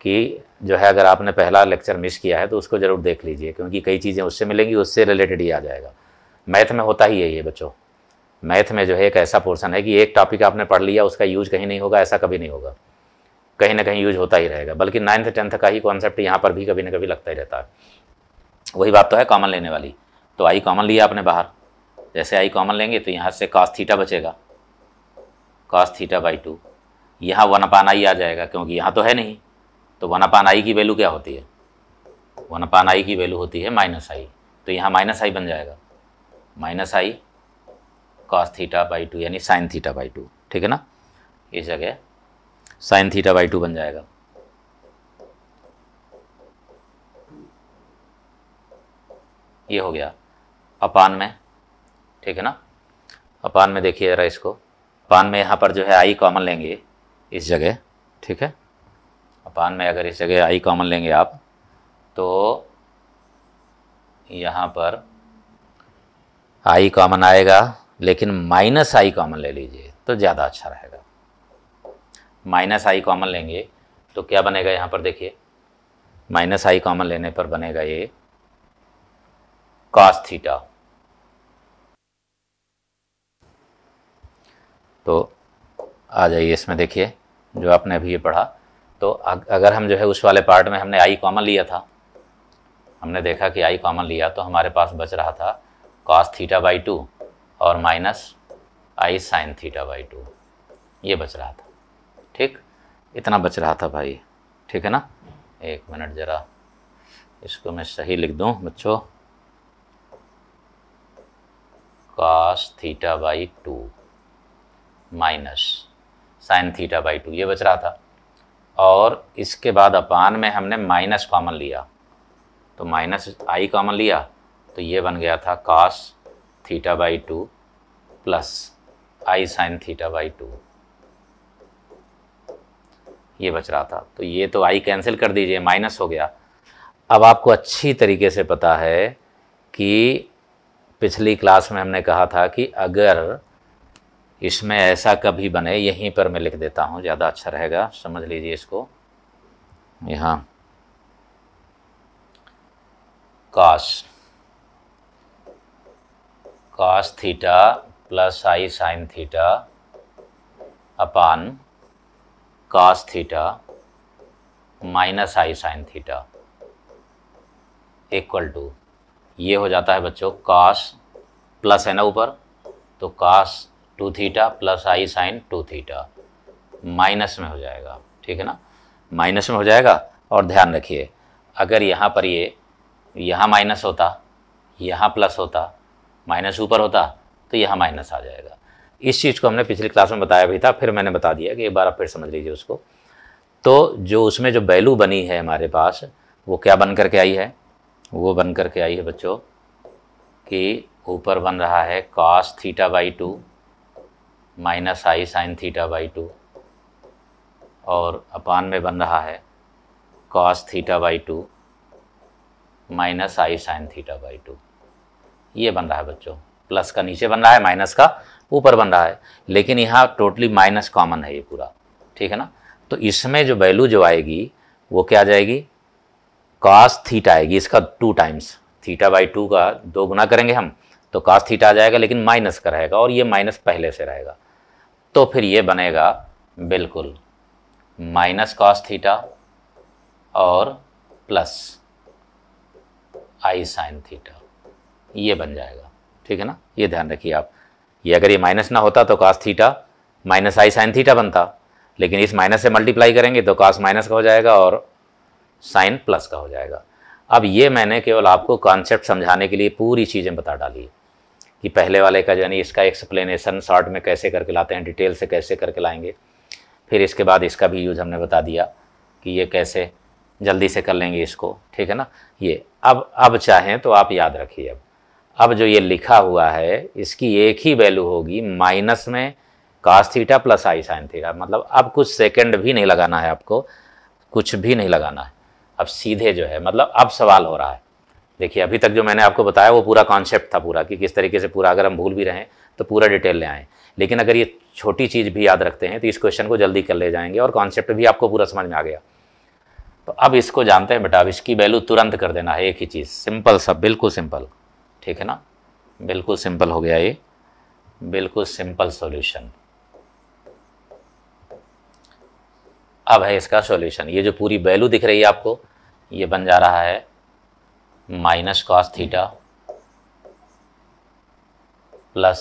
कि जो है अगर आपने पहला लेक्चर मिस किया है तो उसको ज़रूर देख लीजिए क्योंकि कई चीज़ें उससे मिलेंगी उससे रिलेटेड ही आ जाएगा मैथ में होता ही है ये बच्चों मैथ में जो है एक ऐसा पोर्सन है कि एक टॉपिक आपने पढ़ लिया उसका यूज कहीं नहीं होगा ऐसा कभी नहीं होगा कहीं ना कहीं यूज होता ही रहेगा बल्कि नाइन्थ टेंथ का ही कॉन्सेप्ट यहाँ पर भी कभी ना कभी लगता ही रहता है वही बात तो है कॉमन लेने वाली तो आई कॉमन लिया आपने बाहर जैसे आई कॉमन लेंगे तो यहाँ से कास थीटा बचेगा कास थीटा बाई टू यहाँ वन अपान आई आ जाएगा क्योंकि यहाँ तो है नहीं तो वन अपान आई की वैल्यू क्या होती है वन अपान आई की वैल्यू होती है माइनस आई तो यहाँ माइनस आई बन जाएगा minus i cos theta by two यानी साइन थीटा बाई टू ठीक है ना इस जगह साइन थीटा बाई टू बन जाएगा ये हो गया अपान में ठीक है ना अपान में देखिए जरा इसको अपान में यहाँ पर जो है आई कॉमन लेंगे इस जगह ठीक है अपान में अगर इस जगह आई कॉमन लेंगे आप तो यहाँ पर आई कॉमन आएगा लेकिन माइनस आई कॉमन ले लीजिए तो ज़्यादा अच्छा रहेगा माइनस आई कॉमन लेंगे तो क्या बनेगा यहाँ पर देखिए माइनस आई कॉमन लेने पर बनेगा ये कॉस थीटा तो आ जाइए इसमें देखिए जो आपने अभी ये पढ़ा तो अगर हम जो है उस वाले पार्ट में हमने आई कॉमन लिया था हमने देखा कि आई कॉमन लिया तो हमारे पास बच रहा था कॉस थीटा बाई टू और minus i sine theta by two ये बच रहा था ठीक इतना बच रहा था भाई ठीक है ना एक मिनट ज़रा इसको मैं सही लिख दूँ बच्चों cos theta by two minus sine theta by two ये बच रहा था और इसके बाद अपान में हमने माइनस कॉमन लिया तो माइनस आई कॉमन लिया तो ये बन गया था cos theta by two plus i sine theta by two ये बच रहा था तो ये तो आई कैंसिल कर दीजिए माइनस हो गया अब आपको अच्छी तरीके से पता है कि पिछली क्लास में हमने कहा था कि अगर इसमें ऐसा कभी बने यहीं पर मैं लिख देता हूँ ज़्यादा अच्छा रहेगा समझ लीजिए इसको यहाँ cos cos theta plus i sine theta upon cos theta minus i sine theta equal to ये हो जाता है बच्चों कास प्लस है ना ऊपर तो cos two theta plus i sine two theta minus में हो जाएगा ठीक है ना माइनस में हो जाएगा और ध्यान रखिए अगर यहाँ पर ये यहाँ माइनस होता यहाँ प्लस होता माइनस ऊपर होता तो यहाँ माइनस आ जाएगा इस चीज़ को हमने पिछली क्लास में बताया भी था फिर मैंने बता दिया कि एक बार आप फिर समझ लीजिए उसको तो जो उसमें जो वैल्यू बनी है हमारे पास वो क्या बन करके आई है वो बन करके आई है बच्चों कि ऊपर बन रहा है cos theta by two minus i sine theta by two और अपान में बन रहा है cos theta by two minus i sine theta by two ये बन रहा है बच्चों प्लस का नीचे बन रहा है माइनस का ऊपर बन रहा है लेकिन यहाँ टोटली माइनस कॉमन है ये पूरा ठीक है ना तो इसमें जो वैल्यू जो आएगी वो क्या आ जाएगी कास थीटा आएगी इसका two times theta by two का दो गुना करेंगे हम तो कास थीटा आ जाएगा लेकिन माइनस का रहेगा और ये माइनस पहले से रहेगा तो फिर ये बनेगा बिल्कुल माइनस कॉस थीटा और प्लस आई साइन थीटा ये बन जाएगा ठीक है ना ये ध्यान रखिए आप ये अगर ये माइनस ना होता तो cos theta minus i sine theta बनता लेकिन इस माइनस से मल्टीप्लाई करेंगे तो कास माइनस का हो जाएगा और साइन प्लस का हो जाएगा अब ये मैंने केवल आपको कॉन्सेप्ट समझाने के लिए पूरी चीज़ें बता डाली है कि पहले वाले का यानी इसका एक्सप्लेनेशन शॉर्ट में कैसे करके लाते हैं डिटेल से कैसे करके लाएंगे फिर इसके बाद इसका भी यूज़ हमने बता दिया कि ये कैसे जल्दी से कर लेंगे इसको ठीक है ना ये अब अब चाहें तो आप याद रखिए अब अब जो ये लिखा हुआ है इसकी एक ही वैल्यू होगी माइनस में cos theta plus i sine theta मतलब अब कुछ सेकंड भी नहीं लगाना है आपको कुछ भी नहीं लगाना है अब सीधे जो है मतलब अब सवाल हो रहा है देखिए अभी तक जो मैंने आपको बताया वो पूरा कॉन्सेप्ट था पूरा कि किस तरीके से पूरा अगर हम भूल भी रहें तो पूरा डिटेल ले आएँ लेकिन अगर ये छोटी चीज़ भी याद रखते हैं तो इस क्वेश्चन को जल्दी कर ले जाएंगे और कॉन्सेप्ट भी आपको पूरा समझ में आ गया तो अब इसको जानते हैं बेटा अब इसकी वैल्यू तुरंत कर देना है एक ही चीज़ सिंपल सब बिल्कुल सिंपल ठीक है ना बिल्कुल सिंपल हो गया ये बिल्कुल सिंपल सॉल्यूशन अब है इसका सॉल्यूशन ये जो पूरी वैल्यू दिख रही है आपको ये बन जा रहा है minus cos theta plus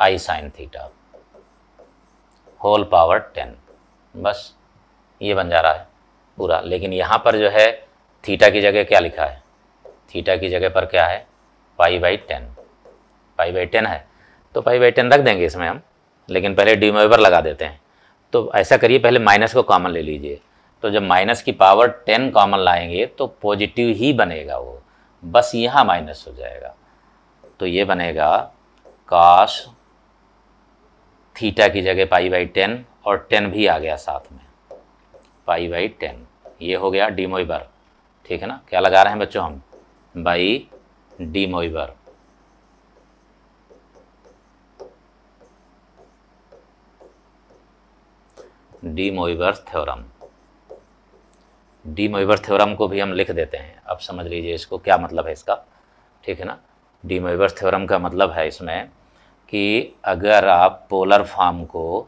i sine theta whole power ten बस ये बन जा रहा है पूरा लेकिन यहाँ पर जो है थीटा की जगह क्या लिखा है थीटा की जगह पर क्या है pi by ten pi by ten है तो पाई बाई टेन रख देंगे इसमें हम लेकिन पहले डी लगा देते हैं तो ऐसा करिए पहले माइनस को कॉमन ले लीजिए तो जब माइनस की पावर टेन कॉमन लाएंगे तो पॉजिटिव ही बनेगा वो बस यहाँ माइनस हो जाएगा तो ये बनेगा काश थीटा की जगह पाई बाई टेन और टेन भी आ गया साथ में पाई बाई टेन ये हो गया डीमोइबर ठीक है ना क्या लगा रहे हैं बच्चों हम by de Moivre de Moivre theorem de Moivre theorem को भी हम लिख देते हैं अब समझ लीजिए इसको क्या मतलब है इसका ठीक है ना डी मोइबर थ्योरम का मतलब है इसमें कि अगर आप पोलर फार्म को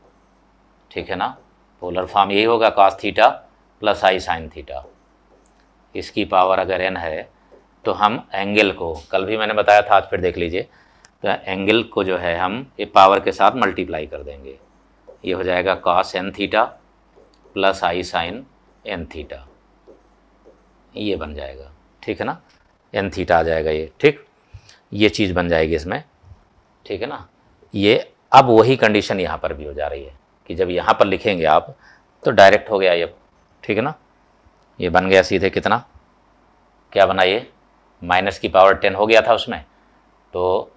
ठीक है ना पोलर फार्म यही होगा cos theta plus i sine theta इसकी पावर अगर एन है तो हम एंगल को कल भी मैंने बताया था आज फिर देख लीजिए तो एंगल को जो है हम ये पावर के साथ मल्टीप्लाई कर देंगे ये हो जाएगा cos n theta plus i sine n theta ये बन जाएगा ठीक है ना एन थीटा आ जाएगा ये ठीक ये चीज़ बन जाएगी इसमें ठीक है ना ये अब वही कंडीशन यहाँ पर भी हो जा रही है कि जब यहाँ पर लिखेंगे आप तो डायरेक्ट हो गया ये ठीक है ना ये बन गया सीधे कितना क्या बना ये माइनस की पावर टेन हो गया था उसमें तो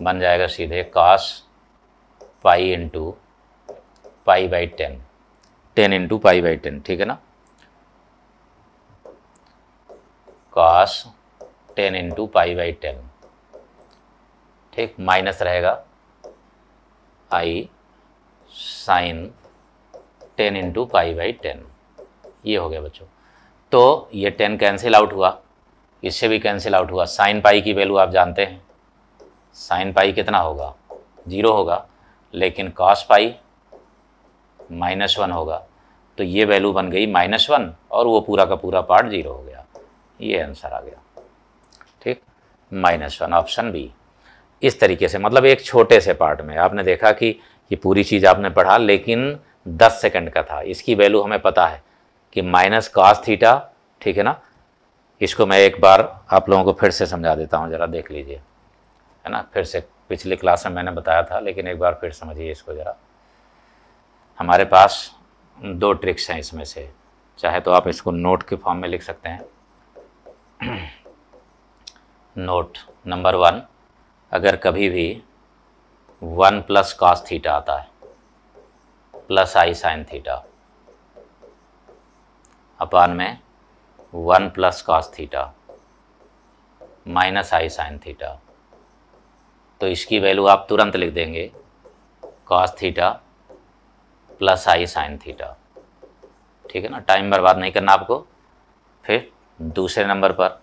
बन जाएगा सीधे cos pi into pi by ten ten into pi by ten ठीक है ना cos ten into pi by ten ठीक माइनस रहेगा i sine ten into pi by ten ये हो गया बच्चों तो ये टेन कैंसिल आउट हुआ इससे भी कैंसिल आउट हुआ साइन पाई की वैल्यू आप जानते हैं साइन पाई कितना होगा ज़ीरो होगा लेकिन कॉस पाई माइनस वन होगा तो ये वैल्यू बन गई माइनस वन और वो पूरा का पूरा पार्ट ज़ीरो हो गया ये आंसर आ गया ठीक माइनस वन ऑप्शन बी इस तरीके से मतलब एक छोटे से पार्ट में आपने देखा कि ये पूरी चीज़ आपने पढ़ा लेकिन दस सेकंड का था इसकी वैल्यू हमें पता है कि माइनस कास थीटा ठीक है ना इसको मैं एक बार आप लोगों को फिर से समझा देता हूँ ज़रा देख लीजिए है ना फिर से पिछली क्लास में मैंने बताया था लेकिन एक बार फिर समझिए इसको ज़रा हमारे पास दो ट्रिक्स हैं इसमें से चाहे तो आप इसको नोट के फॉर्म में लिख सकते हैं नोट नंबर वन अगर कभी भी वन प्लस कॉस थीटा आता है plus i sine theta upon में one plus cos theta minus i sine theta तो इसकी वैल्यू आप तुरंत लिख देंगे cos theta plus i sine theta ठीक है ना टाइम बर्बाद नहीं करना आपको फिर दूसरे नंबर पर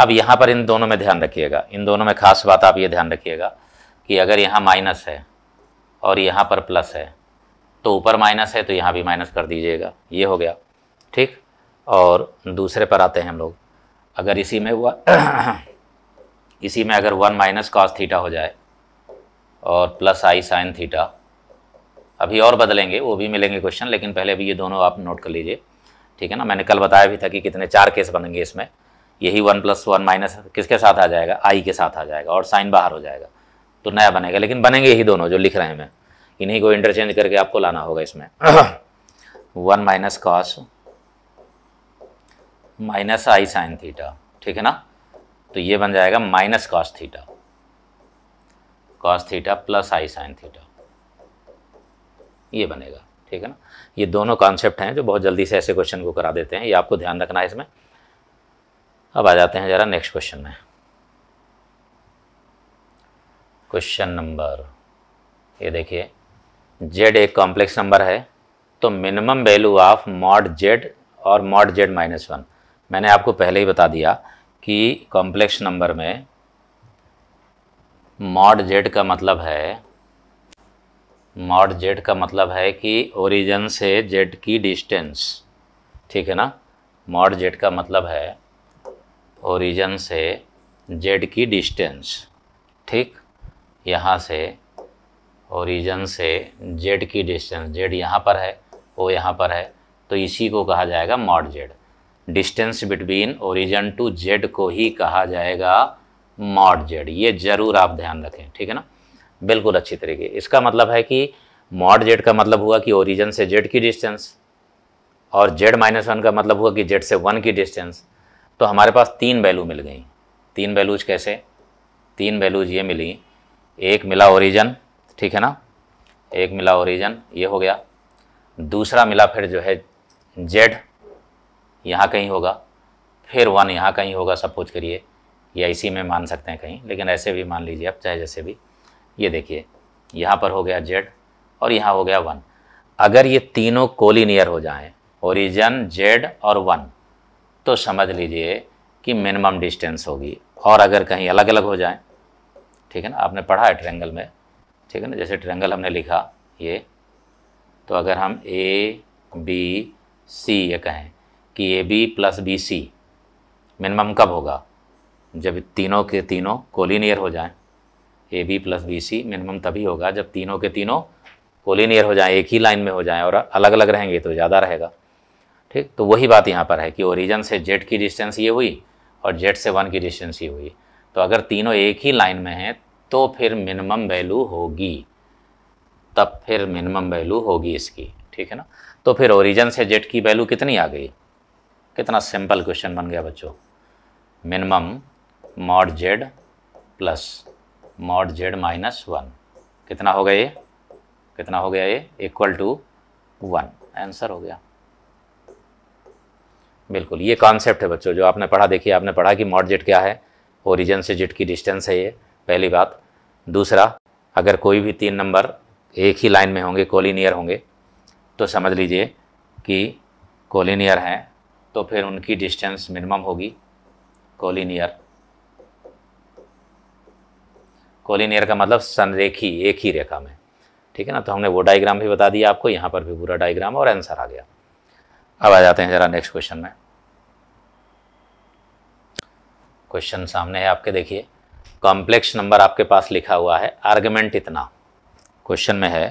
अब यहाँ पर इन दोनों में ध्यान रखिएगा इन दोनों में खास बात आप ये ध्यान रखिएगा कि अगर यहाँ माइनस है और यहाँ पर प्लस है तो ऊपर माइनस है तो यहाँ भी माइनस कर दीजिएगा ये हो गया ठीक और दूसरे पर आते हैं हम लोग अगर इसी में हुआ इसी में अगर वन माइनस कॉस थीटा हो जाए और प्लस आई साइन थीटा अभी और बदलेंगे वो भी मिलेंगे क्वेश्चन लेकिन पहले अभी ये दोनों आप नोट कर लीजिए ठीक है ना मैंने कल बताया भी था कि कितने चार केस बनेंगे इसमें यही वन प्लस वन माइनस किसके साथ आ जाएगा आई के साथ आ जाएगा और साइन बाहर हो जाएगा तो नया बनेगा लेकिन बनेंगे यही दोनों जो लिख रहे हैं मैं इन्हीं को इंटरचेंज करके आपको लाना होगा इसमें one minus cos minus i sine theta ठीक है ना तो ये बन जाएगा minus cos theta cos theta plus i sine theta ये बनेगा ठीक है ना ये दोनों कॉन्सेप्ट हैं जो बहुत जल्दी से ऐसे क्वेश्चन को करा देते हैं ये आपको ध्यान रखना है इसमें अब आ जाते हैं ज़रा नेक्स्ट क्वेश्चन में क्वेश्चन नंबर ये देखिए जेड एक कॉम्प्लेक्स नंबर है तो minimum value of mod z और मॉड जेड माइनस वन मैंने आपको पहले ही बता दिया कि कॉम्प्लेक्स नंबर में मॉड जेड का मतलब है मॉड जेड का मतलब है कि ओरिजन से जेड की डिस्टेंस ठीक है ना मॉड जेड का मतलब है ओरिजन से जेड की डिस्टेंस ठीक यहाँ से ओरिजन से जेड की डिस्टेंस जेड यहाँ पर है वो यहाँ पर है तो इसी को कहा जाएगा mod z distance between origin to z को ही कहा जाएगा मॉड जेड ये ज़रूर आप ध्यान रखें ठीक है ना बिल्कुल अच्छी तरीके इसका मतलब है कि मॉड जेड का मतलब हुआ कि ओरिजन से जेड की डिस्टेंस और जेड माइनस वन का मतलब हुआ कि जेड से वन की डिस्टेंस तो हमारे पास तीन वैल्यू मिल गई तीन वैल्यूज कैसे तीन वैल्यूज ये मिली एक मिला ओरिजन ठीक है ना एक मिला ओरिजन ये हो गया दूसरा मिला फिर जो है जेड यहाँ कहीं होगा फिर वन यहाँ कहीं होगा सपोज करिए या इसी में मान सकते हैं कहीं लेकिन ऐसे भी मान लीजिए आप चाहे जैसे भी ये देखिए यहाँ पर हो गया जेड और यहाँ हो गया वन अगर ये तीनों कोलिनियर हो जाएं ओरिजन जेड और वन तो समझ लीजिए कि मिनिमम डिस्टेंस होगी और अगर कहीं अलग अलग हो जाएं ठीक है ना आपने पढ़ा है ट्रेंगल में ठीक है ना जैसे ट्रेंगल हमने लिखा ये तो अगर हम ए बी सी ये कहें कि A B plus B C minimum कब होगा जब तीनों के तीनों कोलिनियर हो जाएं A B plus B C minimum तभी होगा जब तीनों के तीनों कोलिनियर हो जाएं एक ही लाइन में हो जाएं और अलग अलग रहेंगे तो ज़्यादा रहेगा ठीक तो वही बात यहाँ पर है कि ओरिजन से जेड की डिस्टेंस ये हुई और जेड से वन की डिस्टेंस ये हुई तो अगर तीनों एक ही लाइन में हैं तो फिर मिनिमम वैल्यू होगी तब फिर मिनिमम वैल्यू होगी इसकी ठीक है ना तो फिर ओरिजन से जेड की वैल्यू कितनी आ गई कितना सिंपल क्वेश्चन बन गया बच्चों minimum mod z plus mod z minus one कितना हो गया ये कितना हो गया ये इक्वल टू वन आंसर हो गया बिल्कुल ये कॉन्सेप्ट है बच्चों जो आपने पढ़ा देखिए आपने पढ़ा कि मॉड जेड क्या है ओरिजिन से जेड की डिस्टेंस है ये पहली बात दूसरा अगर कोई भी तीन नंबर एक ही लाइन में होंगे कोलिनियर होंगे तो समझ लीजिए कि कोलिनियर हैं तो फिर उनकी डिस्टेंस मिनिमम होगी कोलिनियर कोलिनियर का मतलब संरेखी एक ही रेखा में ठीक है ना तो हमने वो डायग्राम भी बता दिया आपको यहाँ पर भी पूरा डायग्राम और आंसर आ गया अब आ जाते हैं ज़रा नेक्स्ट क्वेश्चन में क्वेश्चन सामने है आपके देखिए कॉम्प्लेक्स नंबर आपके पास लिखा हुआ है आर्गुमेंट इतना क्वेश्चन में है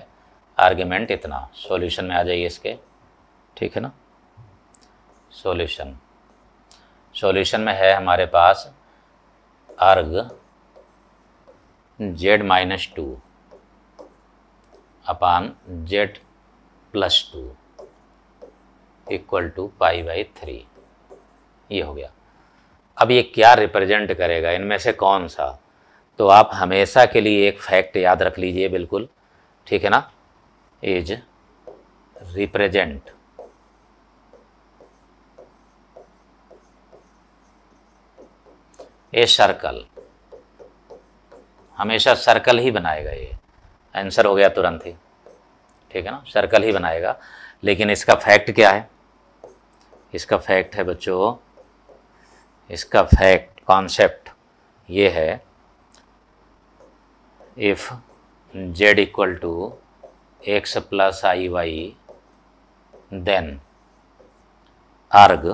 आर्गुमेंट इतना सॉल्यूशन में आ जाइए इसके ठीक है ना सॉल्यूशन सॉल्यूशन में है हमारे पास arg z minus two upon z plus two equal to pi by three ये हो गया अब ये क्या रिप्रेजेंट करेगा इनमें से कौन सा तो आप हमेशा के लिए एक फैक्ट याद रख लीजिए बिल्कुल ठीक है ना इज रिप्रेजेंट ए सर्कल हमेशा सर्कल ही बनाएगा ये आंसर हो गया तुरंत ही ठीक है ना सर्कल ही बनाएगा लेकिन इसका फैक्ट क्या है इसका फैक्ट है बच्चों इसका फैक्ट कॉन्सेप्ट ये है if z equal to x plus i y then arg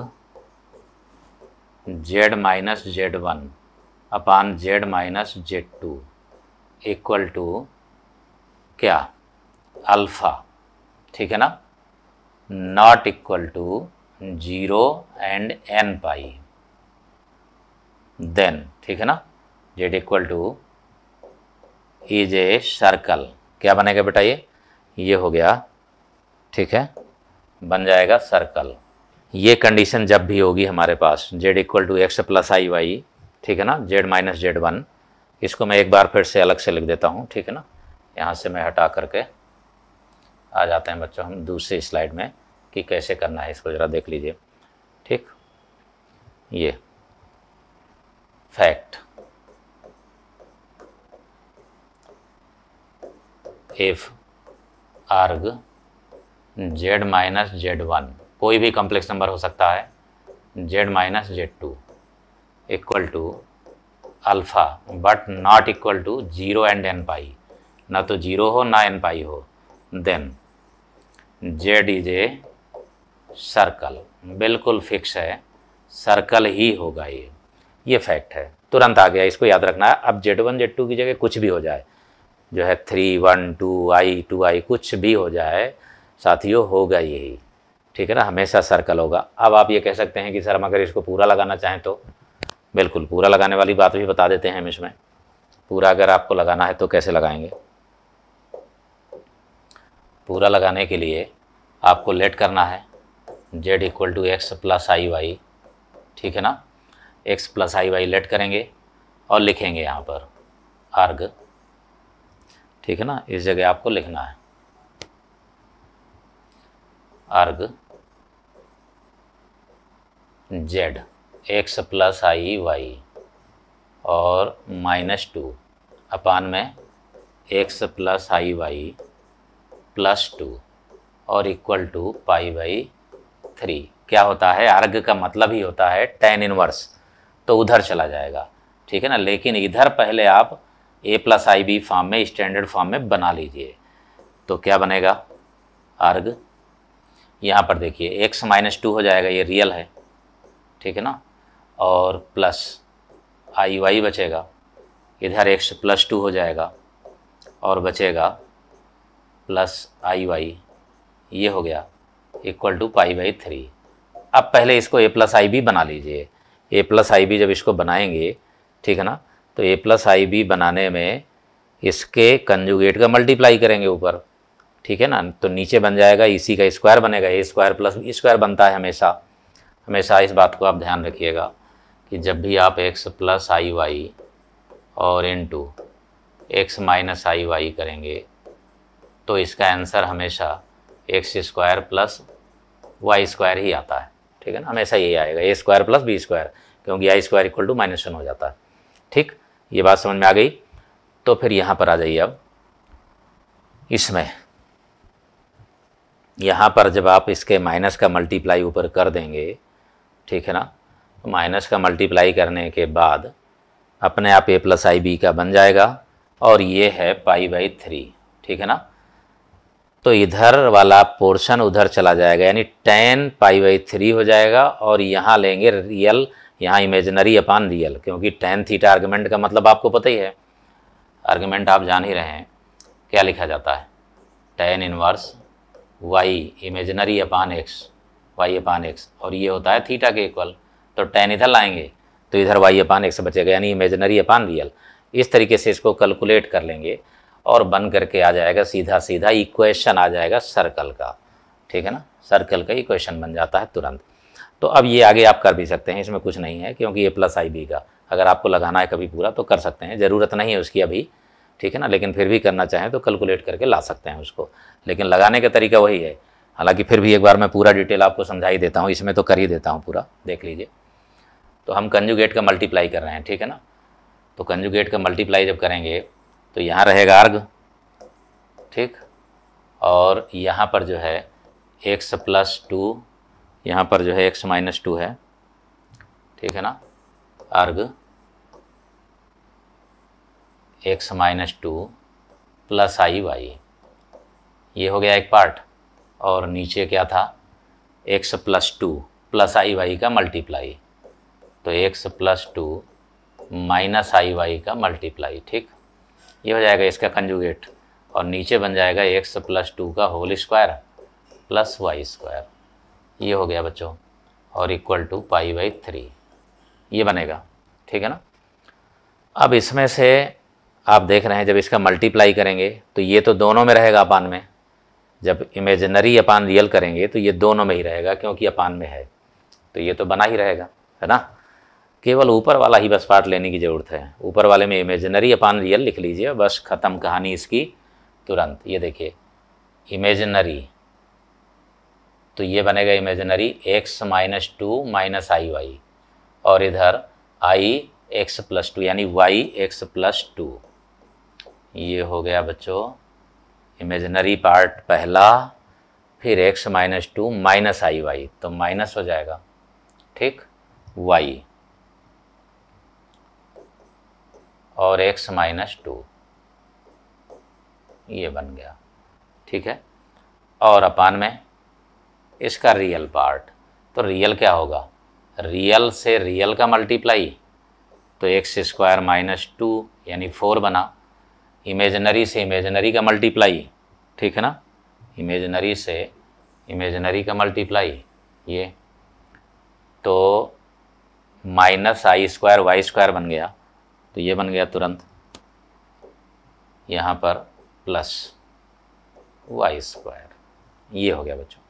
z minus z one upon z minus z two equal to क्या अल्फ़ा ठीक है ना not equal to zero and n pi then ठीक है ना z equal to is a circle क्या बनेगा बेटा ये ये हो गया ठीक है बन जाएगा सर्कल ये कंडीशन जब भी होगी हमारे पास z equal to x plus i y ठीक है ना जेड माइनस जेड वन इसको मैं एक बार फिर से अलग से लिख देता हूँ ठीक है ना यहाँ से मैं हटा करके आ जाते हैं बच्चों हम दूसरी स्लाइड में कि कैसे करना है इसको ज़रा देख लीजिए ठीक ये fact if arg z minus z one कोई भी कॉम्प्लेक्स नंबर हो सकता है z minus z two equal to alpha but not equal to zero and n pi ना तो जीरो हो ना एन पाई हो then z is a circle बिल्कुल फिक्स है सर्कल ही होगा ये ये फैक्ट है तुरंत आ गया इसको याद रखना है अब जेड वन जेड टू की जगह कुछ भी हो जाए जो है three one two i two i कुछ भी हो जाए साथियों होगा यही ठीक है ना हमेशा सर्कल होगा अब आप ये कह सकते हैं कि सर हम अगर इसको पूरा लगाना चाहें तो बिल्कुल पूरा लगाने वाली बात भी बता देते हैं हम इसमें पूरा अगर आपको लगाना है तो कैसे लगाएंगे पूरा लगाने के लिए आपको लेट करना है z equal to x plus i y ठीक है ना x plus i y let करेंगे और लिखेंगे यहाँ पर अर्घ ठीक है ना इस जगह आपको लिखना है arg z x plus i y और माइनस टू अपान में x plus i y plus two और equal to pi by three क्या होता है अर्घ का मतलब ही होता है टेन इनवर्स तो उधर चला जाएगा ठीक है ना लेकिन इधर पहले आप a plus i b form में स्टैंडर्ड फॉर्म में बना लीजिए तो क्या बनेगा अर्घ यहाँ पर देखिए एक्स माइनस टू हो जाएगा ये रियल है ठीक है ना और प्लस आई वाई बचेगा इधर एक्स प्लस टू हो जाएगा और बचेगा प्लस आई वाई ये हो गया equal to pi by three अब पहले इसको ए प्लस आई बी बना लीजिए ए प्लस आई बी जब इसको बनाएंगे ठीक है ना तो ए प्लस आई बी बनाने में इसके कंजुगेट का मल्टीप्लाई करेंगे ऊपर ठीक है ना तो नीचे बन जाएगा इसी का स्क्वायर बनेगा ए स्क्वायर प्लस स्क्वायर बनता है हमेशा हमेशा इस बात को आप ध्यान रखिएगा कि जब भी आप एक्स प्लस आई वाई और into x minus i y करेंगे तो इसका आंसर हमेशा x square plus y square ही आता है ठीक है ना हमेशा यही आएगा a square plus b square क्योंकि i square equal to minus one हो जाता है ठीक ये बात समझ में आ गई तो फिर यहाँ पर आ जाइए अब इसमें यहाँ पर जब आप इसके माइनस का मल्टीप्लाई ऊपर कर देंगे ठीक है ना तो माइनस का मल्टीप्लाई करने के बाद अपने आप ए प्लस आई बी का बन जाएगा और ये है पाई बाई थ्री ठीक है ना तो इधर वाला पोर्शन उधर चला जाएगा यानी टेन पाई बाई थ्री हो जाएगा और यहाँ लेंगे रियल यहाँ इमेजनरी अपान रियल क्योंकि टेन थीटा आर्गूमेंट का मतलब आपको पता ही है आर्गूमेंट आप जान ही रहे हैं क्या लिखा जाता है tan inverse y imaginary upon x y upon x और ये होता है थीटा के इक्वल तो टेन इधर लाएंगे तो इधर वाई अपान एक से बचेगा यानी इमेजनरी अपान रियल इस तरीके से इसको कैलकुलेट कर लेंगे और बन करके आ जाएगा सीधा सीधा इक्वेशन आ जाएगा सर्कल का ठीक है ना सर्कल का इक्वेशन बन जाता है तुरंत तो अब ये आगे आप कर भी सकते हैं इसमें कुछ नहीं है क्योंकि ये प्लस आई बी का अगर आपको लगाना है कभी पूरा तो कर सकते हैं ज़रूरत नहीं है उसकी अभी ठीक है ना लेकिन फिर भी करना चाहें तो कैलकुलेट करके ला सकते हैं उसको लेकिन लगाने का तरीका वही है हालांकि फिर भी एक बार मैं पूरा डिटेल आपको समझा ही देता हूँ इसमें तो कर ही देता हूँ पूरा देख लीजिए तो हम कंजुगेट का मल्टीप्लाई कर रहे हैं ठीक है ना तो कंजुगेट का मल्टीप्लाई जब करेंगे तो यहाँ रहेगा अर्घ ठीक और यहाँ पर जो है एक्स प्लस टू यहाँ पर जो है एक्स माइनस टू है ठीक है ना arg x minus two plus i y ये हो गया एक पार्ट और नीचे क्या था x plus two plus i y का मल्टीप्लाई तो x plus two minus i y का मल्टीप्लाई ठीक ये हो जाएगा इसका कंजुगेट और नीचे बन जाएगा एक्स प्लस टू का whole square plus y square ये हो गया बच्चों और equal to pi by three ये बनेगा ठीक है ना अब इसमें से आप देख रहे हैं जब इसका मल्टीप्लाई करेंगे तो ये तो दोनों में रहेगा अपान में जब इमेजनरी अपान रियल करेंगे तो ये दोनों में ही रहेगा क्योंकि अपान में है तो ये तो बना ही रहेगा है ना केवल ऊपर वाला ही बस पार्ट लेने की ज़रूरत है ऊपर वाले में इमेजनरी अपान रियल लिख लीजिए बस ख़त्म कहानी इसकी तुरंत ये देखिए इमेजनरी तो ये बनेगा imaginary x minus two minus i y और इधर आई एक्स प्लस टू यानी वाई एक्स प्लस टू ये हो गया बच्चों इमेजनरी पार्ट पहला फिर x minus two minus i y तो माइनस हो जाएगा ठीक वाई और x माइनस टू ये बन गया ठीक है और अपान में इसका रियल पार्ट तो रियल क्या होगा रियल से रियल का मल्टीप्लाई तो एक्स स्क्वायर माइनस टू यानी फोर बना इमेजनरी से इमेजनरी का मल्टीप्लाई ठीक है ना इमेजनरी से इमेजनरी का मल्टीप्लाई ये तो minus i square y square बन गया तो ये बन गया तुरंत यहाँ पर प्लस वाई स्क्वायर ये हो गया बच्चों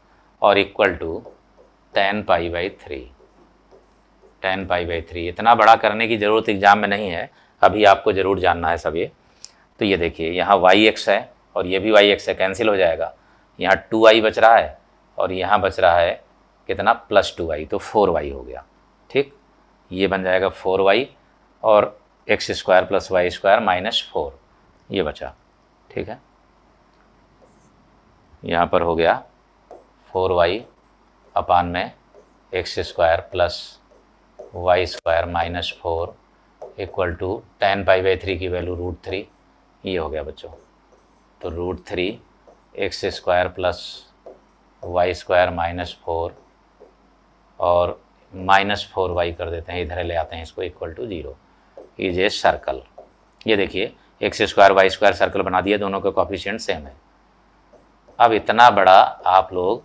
और equal to tan pi by three tan pi by three इतना बड़ा करने की ज़रूरत एग्ज़ाम में नहीं है अभी आपको ज़रूर जानना है सब ये तो ये देखिए यहाँ वाई एक्स है और ये भी वाई एक्स है कैंसिल हो जाएगा यहाँ टू वाई बच रहा है और यहाँ बच रहा है कितना प्लस टू वाई तो फोर वाई हो गया ठीक ये बन जाएगा फोर वाई और x square plus y square minus four ये बचा ठीक है यहाँ पर हो गया फोर वाई अपान में x square plus y square minus four equal to tan pi by three की वैल्यू रूट थ्री ये हो गया बच्चों तो root three x square plus y square minus four और माइनस फोर वाई कर देते हैं इधर ले आते हैं इसको equal to zero is a circle ये देखिए x square y square circle बना दिया दोनों के कॉफिशियंट सेम है अब इतना बड़ा आप लोग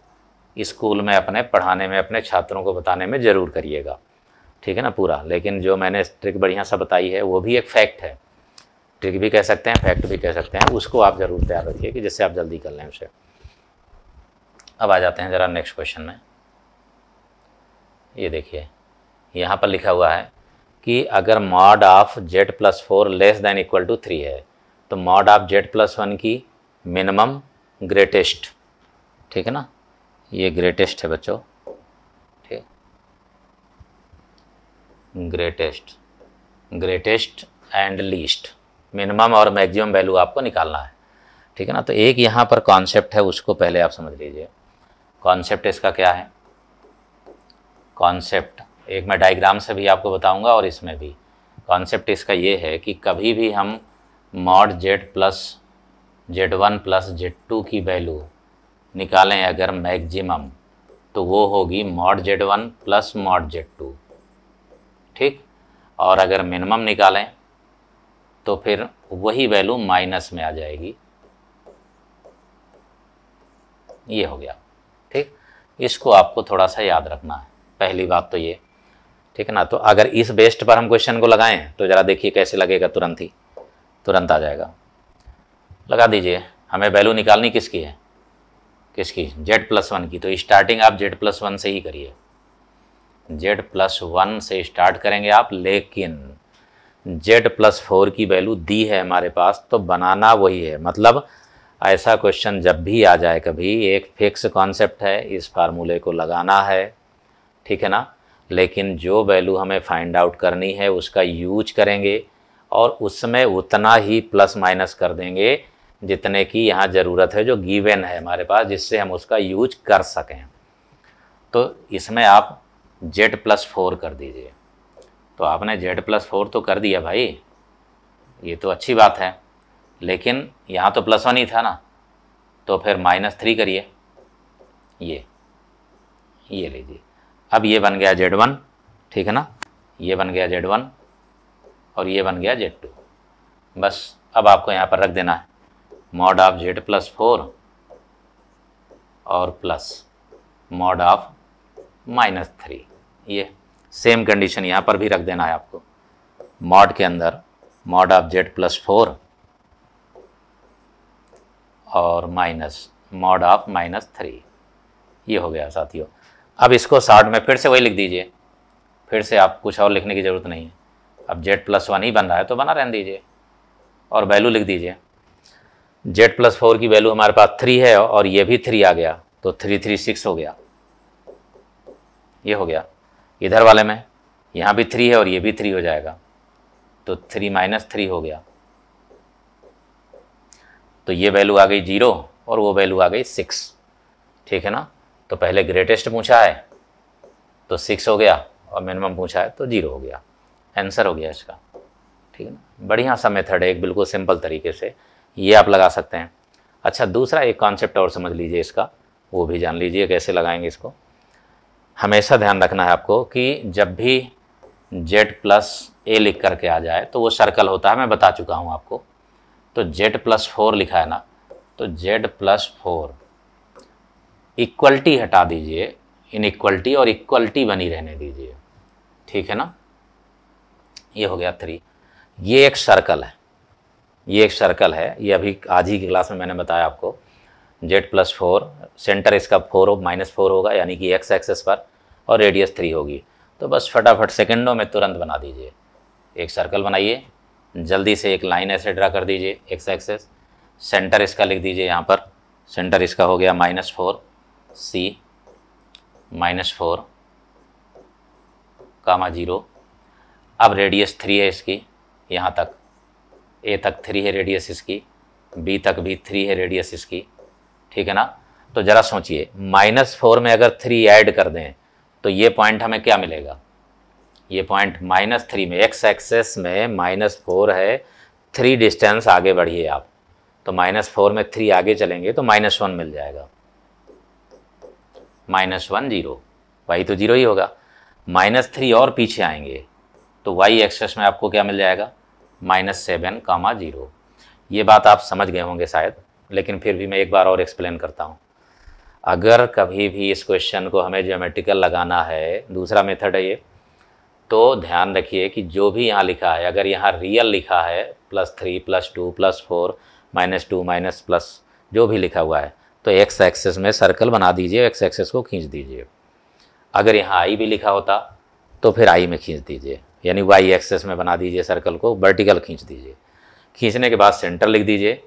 स्कूल में अपने पढ़ाने में अपने छात्रों को बताने में ज़रूर करिएगा ठीक है ना पूरा लेकिन जो मैंने ट्रिक बढ़िया सा बताई है वो भी एक फैक्ट है ट्रिक भी कह सकते हैं फैक्ट भी कह सकते हैं उसको आप ज़रूर तैयार रखिए कि जिससे आप जल्दी कर लें उसे अब आ जाते हैं ज़रा नेक्स्ट क्वेश्चन में ये देखिए यहाँ पर लिखा हुआ है कि अगर mod of z plus four less than equal to three है तो mod of z plus one की मिनिमम ग्रेटेस्ट ठीक है ना ये ग्रेटेस्ट है बच्चों ठीक greatest greatest and least minimum और मैक्सिमम वैल्यू आपको निकालना है ठीक है ना तो एक यहाँ पर कॉन्सेप्ट है उसको पहले आप समझ लीजिए कॉन्सेप्ट इसका क्या है कॉन्सेप्ट एक मैं डायग्राम से भी आपको बताऊंगा और इसमें भी कॉन्सेप्ट इसका ये है कि कभी भी हम mod z plus z one plus z two की वैल्यू निकालें अगर मैक्सिमम तो वो होगी mod z one plus mod z two ठीक और अगर मिनिमम निकालें तो फिर वही वैल्यू माइनस में आ जाएगी ये हो गया ठीक इसको आपको थोड़ा सा याद रखना है पहली बात तो ये ठीक है ना तो अगर इस बेस्ट पर हम क्वेश्चन को लगाएं तो ज़रा देखिए कैसे लगेगा तुरंत ही तुरंत आ जाएगा लगा दीजिए हमें वैल्यू निकालनी किसकी है किसकी जेड प्लस वन की तो स्टार्टिंग आप जेड प्लस वन से ही करिए जेड प्लस वन से स्टार्ट करेंगे आप लेकिन जेड प्लस फोर की वैल्यू दी है हमारे पास तो बनाना वही है मतलब ऐसा क्वेश्चन जब भी आ जाए कभी एक फिक्स कॉन्सेप्ट है इस फार्मूले को लगाना है ठीक है ना लेकिन जो वैल्यू हमें फाइंड आउट करनी है उसका यूज करेंगे और उसमें उतना ही प्लस माइनस कर देंगे जितने की यहाँ ज़रूरत है जो गिवन है हमारे पास जिससे हम उसका यूज कर सकें तो इसमें आप जेड प्लस फोर कर दीजिए तो आपने जेड प्लस फोर तो कर दिया भाई ये तो अच्छी बात है लेकिन यहाँ तो प्लस वन ही था ना तो फिर माइनस थ्री करिए ये ये लीजिए अब ये बन गया जेड वन ठीक है ना ये बन गया जेड वन और ये बन गया जेड टू बस अब आपको यहाँ पर रख देना है mod of z plus four और plus mod of minus three ये सेम कंडीशन यहाँ पर भी रख देना है आपको मॉड के अंदर mod of z plus four और minus mod of minus three ये हो गया साथियों अब इसको शॉर्ट में फिर से वही लिख दीजिए फिर से आप कुछ और लिखने की ज़रूरत नहीं है अब जेड प्लस वन ही बन रहा है तो बना रहने दीजिए और वैल्यू लिख दीजिए जेड प्लस फोर की वैल्यू हमारे पास थ्री है और ये भी थ्री आ गया तो थ्री थ्री सिक्स हो गया ये हो गया इधर वाले में यहाँ भी थ्री है और ये भी थ्री हो जाएगा तो थ्री माइनस थ्री हो गया तो ये वैल्यू आ गई जीरो और वो वैल्यू आ गई सिक्स ठीक है ना तो पहले ग्रेटेस्ट पूछा है तो सिक्स हो गया और मिनिमम पूछा है तो जीरो हो गया आंसर हो गया इसका ठीक है ना बढ़िया सा मेथड है एक बिल्कुल सिंपल तरीके से ये आप लगा सकते हैं अच्छा दूसरा एक कॉन्सेप्ट और समझ लीजिए इसका वो भी जान लीजिए कैसे लगाएंगे इसको हमेशा ध्यान रखना है आपको कि जब भी जेड प्लस ए लिख करके आ जाए तो वो सर्कल होता है मैं बता चुका हूँ आपको तो जेड प्लस फोर लिखा है ना तो जेड प्लस फोर इक्वलिटी हटा दीजिए इनइक्वलिटी और इक्वलिटी बनी रहने दीजिए ठीक है ना ये हो गया थ्री ये एक सर्कल है ये एक सर्कल है ये अभी आज ही की क्लास में मैंने बताया आपको जेड प्लस फोर सेंटर इसका फोर हो माइनस फोर होगा यानी कि एक्स एक्सेस पर और रेडियस थ्री होगी तो बस फटाफट सेकेंडों में तुरंत बना दीजिए एक सर्कल बनाइए जल्दी से एक लाइन ऐसे ड्रा कर दीजिए एक्स एक्सेस सेंटर इसका लिख दीजिए यहाँ पर सेंटर इसका हो गया minus four c minus four comma zero अब रेडियस थ्री है इसकी यहाँ तक ए तक थ्री है रेडियस इसकी बी तक भी थ्री है रेडियस इसकी ठीक है ना तो ज़रा सोचिए माइनस फोर में अगर थ्री ऐड कर दें तो ये पॉइंट हमें क्या मिलेगा ये पॉइंट माइनस थ्री में एक्स एक्सेस में माइनस फोर है थ्री डिस्टेंस आगे बढ़िए आप तो माइनस फोर में थ्री आगे चलेंगे तो माइनस वन मिल जाएगा माइनस वन जीरो वाई तो जीरो ही होगा माइनस थ्री और पीछे आएंगे तो वाई एक्सेस में आपको क्या मिल जाएगा माइनस सेवन कामा जीरो ये बात आप समझ गए होंगे शायद लेकिन फिर भी मैं एक बार और एक्सप्लेन करता हूँ अगर कभी भी इस क्वेश्चन को हमें जोमेट्रिकल लगाना है दूसरा मेथड है ये तो ध्यान रखिए कि जो भी यहाँ लिखा है अगर यहाँ रियल लिखा है plus three plus two plus four minus two minus plus जो भी लिखा हुआ है तो एक्स एक्सेस में सर्कल बना दीजिए एक्स एक्सेस को खींच दीजिए अगर यहाँ आई भी लिखा होता तो फिर आई में खींच दीजिए यानी वाई एक्सेस में बना दीजिए सर्कल को वर्टिकल खींच दीजिए खींचने के बाद सेंटर लिख दीजिए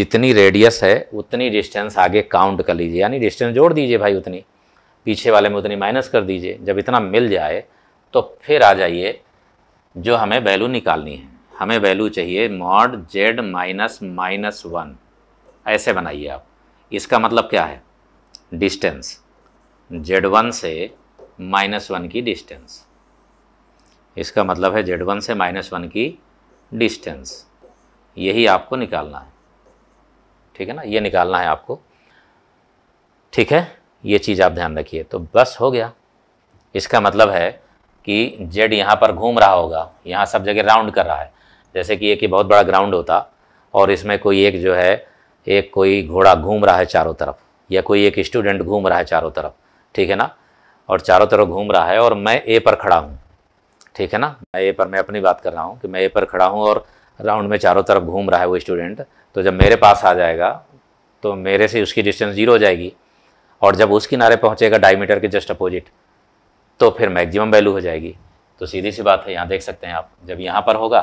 जितनी रेडियस है उतनी डिस्टेंस आगे काउंट कर लीजिए यानी डिस्टेंस जोड़ दीजिए भाई उतनी पीछे वाले में उतनी माइनस कर दीजिए जब इतना मिल जाए तो फिर आ जाइए जो हमें वैल्यू निकालनी है हमें वैल्यू चाहिए mod z minus minus one ऐसे बनाइए आप इसका मतलब क्या है डिस्टेंस जेड वन से माइनस वन की डिस्टेंस इसका मतलब है जेड वन से माइनस वन की डिस्टेंस यही आपको निकालना है ठीक है ना ये निकालना है आपको ठीक है ये चीज़ आप ध्यान रखिए तो बस हो गया इसका मतलब है कि जेड यहाँ पर घूम रहा होगा यहाँ सब जगह राउंड कर रहा है जैसे कि एक ही बहुत बड़ा ग्राउंड होता और इसमें कोई एक जो है एक कोई घोड़ा घूम रहा है चारों तरफ या कोई एक स्टूडेंट घूम रहा है चारों तरफ ठीक है ना और चारों तरफ घूम रहा है और मैं ए पर खड़ा हूँ ठीक है ना मैं ए पर मैं अपनी बात कर रहा हूँ कि मैं ए पर खड़ा हूँ और राउंड में चारों तरफ घूम रहा है वो स्टूडेंट तो जब मेरे पास आ जाएगा तो मेरे से उसकी डिस्टेंस जीरो हो जाएगी और जब उस किनारे पहुँचेगा डायमीटर के जस्ट अपोजिट तो फिर मैक्सिमम वैल्यू हो जाएगी तो सीधी सी बात है यहाँ देख सकते हैं आप जब यहाँ पर होगा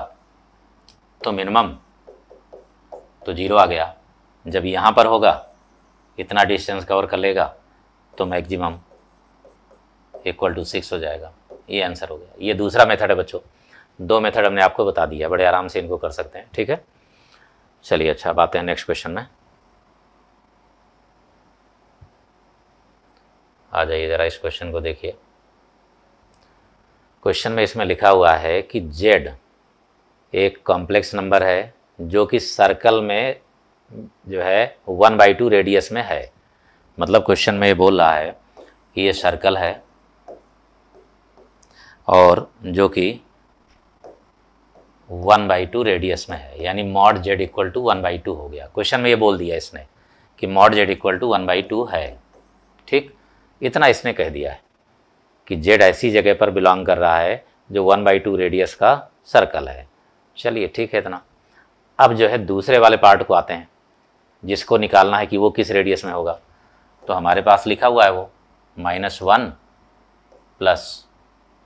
तो मिनिमम तो जीरो आ गया जब यहाँ पर होगा इतना डिस्टेंस कवर कर लेगा तो मैक्सिमम इक्वल टू सिक्स हो जाएगा ये आंसर हो गया ये दूसरा मेथड है बच्चों दो मेथड हमने आपको बता दिया बड़े आराम से इनको कर सकते हैं ठीक है चलिए अच्छा बात आते हैं नेक्स्ट क्वेश्चन में आ जाइए ज़रा इस क्वेश्चन को देखिए क्वेश्चन में इसमें लिखा हुआ है कि जेड एक कॉम्प्लेक्स नंबर है जो कि सर्कल में जो है वन बाई टू रेडियस में है मतलब क्वेश्चन में ये बोल रहा है कि ये सर्कल है और जो कि वन बाई टू रेडियस में है यानी mod z equal to one by two हो गया क्वेश्चन में ये बोल दिया इसने कि mod z equal to one by two है ठीक इतना इसने कह दिया है कि जेड ऐसी जगह पर बिलोंग कर रहा है जो वन बाई टू रेडियस का सर्कल है चलिए ठीक है इतना अब जो है दूसरे वाले पार्ट को आते हैं जिसको निकालना है कि वो किस रेडियस में होगा तो हमारे पास लिखा हुआ है वो minus one plus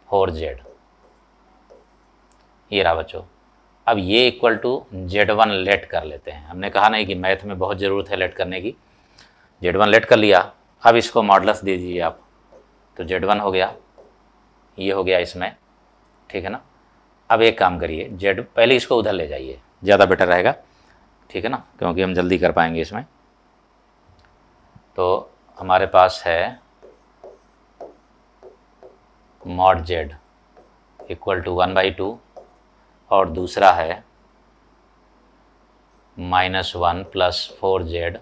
four z ये रहा बच्चों अब ये equal to z one let कर लेते हैं हमने कहा नहीं कि मैथ में बहुत ज़रूरत है लेट करने की जेड वन लेट कर लिया अब इसको मॉडलस दे दीजिए आप तो जेड वन हो गया ये हो गया इसमें ठीक है ना अब एक काम करिए जेड पहले इसको उधर ले जाइए ज़्यादा बेटर रहेगा ठीक है ना क्योंकि हम जल्दी कर पाएंगे इसमें तो हमारे पास है mod z equal to one by two और दूसरा है minus one plus four z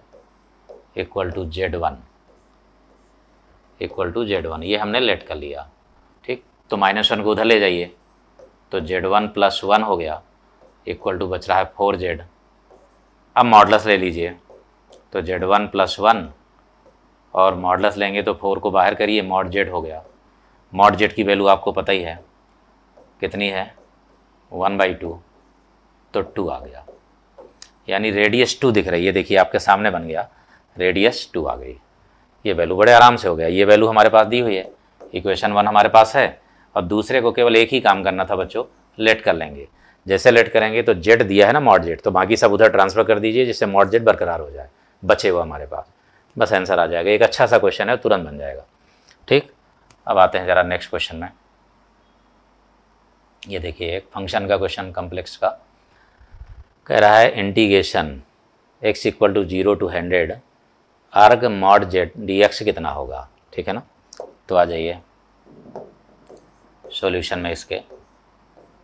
equal to z one equal to z one ये हमने लेट कर लिया ठीक तो माइनस वन को उधर ले जाइए तो जेड वन प्लस वन हो गया इक्वल टू बच रहा है फोर जेड अब मॉडलस ले लीजिए तो जेड वन प्लस वन और मॉडलस लेंगे तो फोर को बाहर करिए मॉड जेड हो गया मॉड जेड की वैल्यू आपको पता ही है कितनी है वन बाई टू तो टू आ गया यानी रेडियस टू दिख रही है देखिए आपके सामने बन गया रेडियस टू आ गई ये वैल्यू बड़े आराम से हो गया ये वैल्यू हमारे पास दी हुई है इक्वेशन वन हमारे पास है और दूसरे को केवल एक ही काम करना था बच्चों लेट कर लेंगे जैसे लेट करेंगे तो जेड दिया है ना मॉड जेड तो बाकी सब उधर ट्रांसफर कर दीजिए जिससे मॉड जेड बरकरार हो जाए बचे हुआ हमारे पास बस आंसर आ जाएगा एक अच्छा सा क्वेश्चन है तुरंत बन जाएगा ठीक अब आते हैं ज़रा नेक्स्ट क्वेश्चन में ये देखिए एक फंक्शन का क्वेश्चन कम्प्लेक्स का कह रहा है integration x equal to zero to hundred arg mod z d x कितना होगा ठीक है ना तो आ जाइए सॉल्यूशन में इसके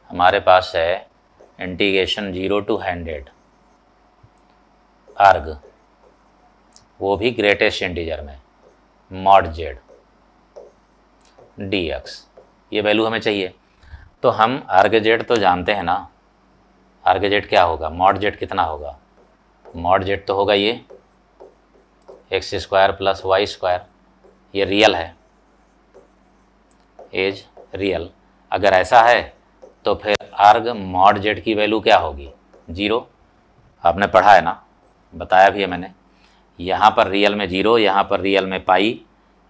हमारे पास है integration zero to hundred arg वो भी ग्रेटेस्ट इंटीजर में मॉड जेड डी एक्स ये वैल्यू हमें चाहिए तो हम आर्ग जेड तो जानते हैं ना आर्ग जेड क्या होगा मॉड जेड कितना होगा मॉड जेड तो होगा ये x square plus y square ये रियल है एज रियल अगर ऐसा है तो फिर आर्ग मॉड जेड की वैल्यू क्या होगी जीरो आपने पढ़ा है ना बताया भी है मैंने यहाँ पर रियल में जीरो यहाँ पर रियल में पाई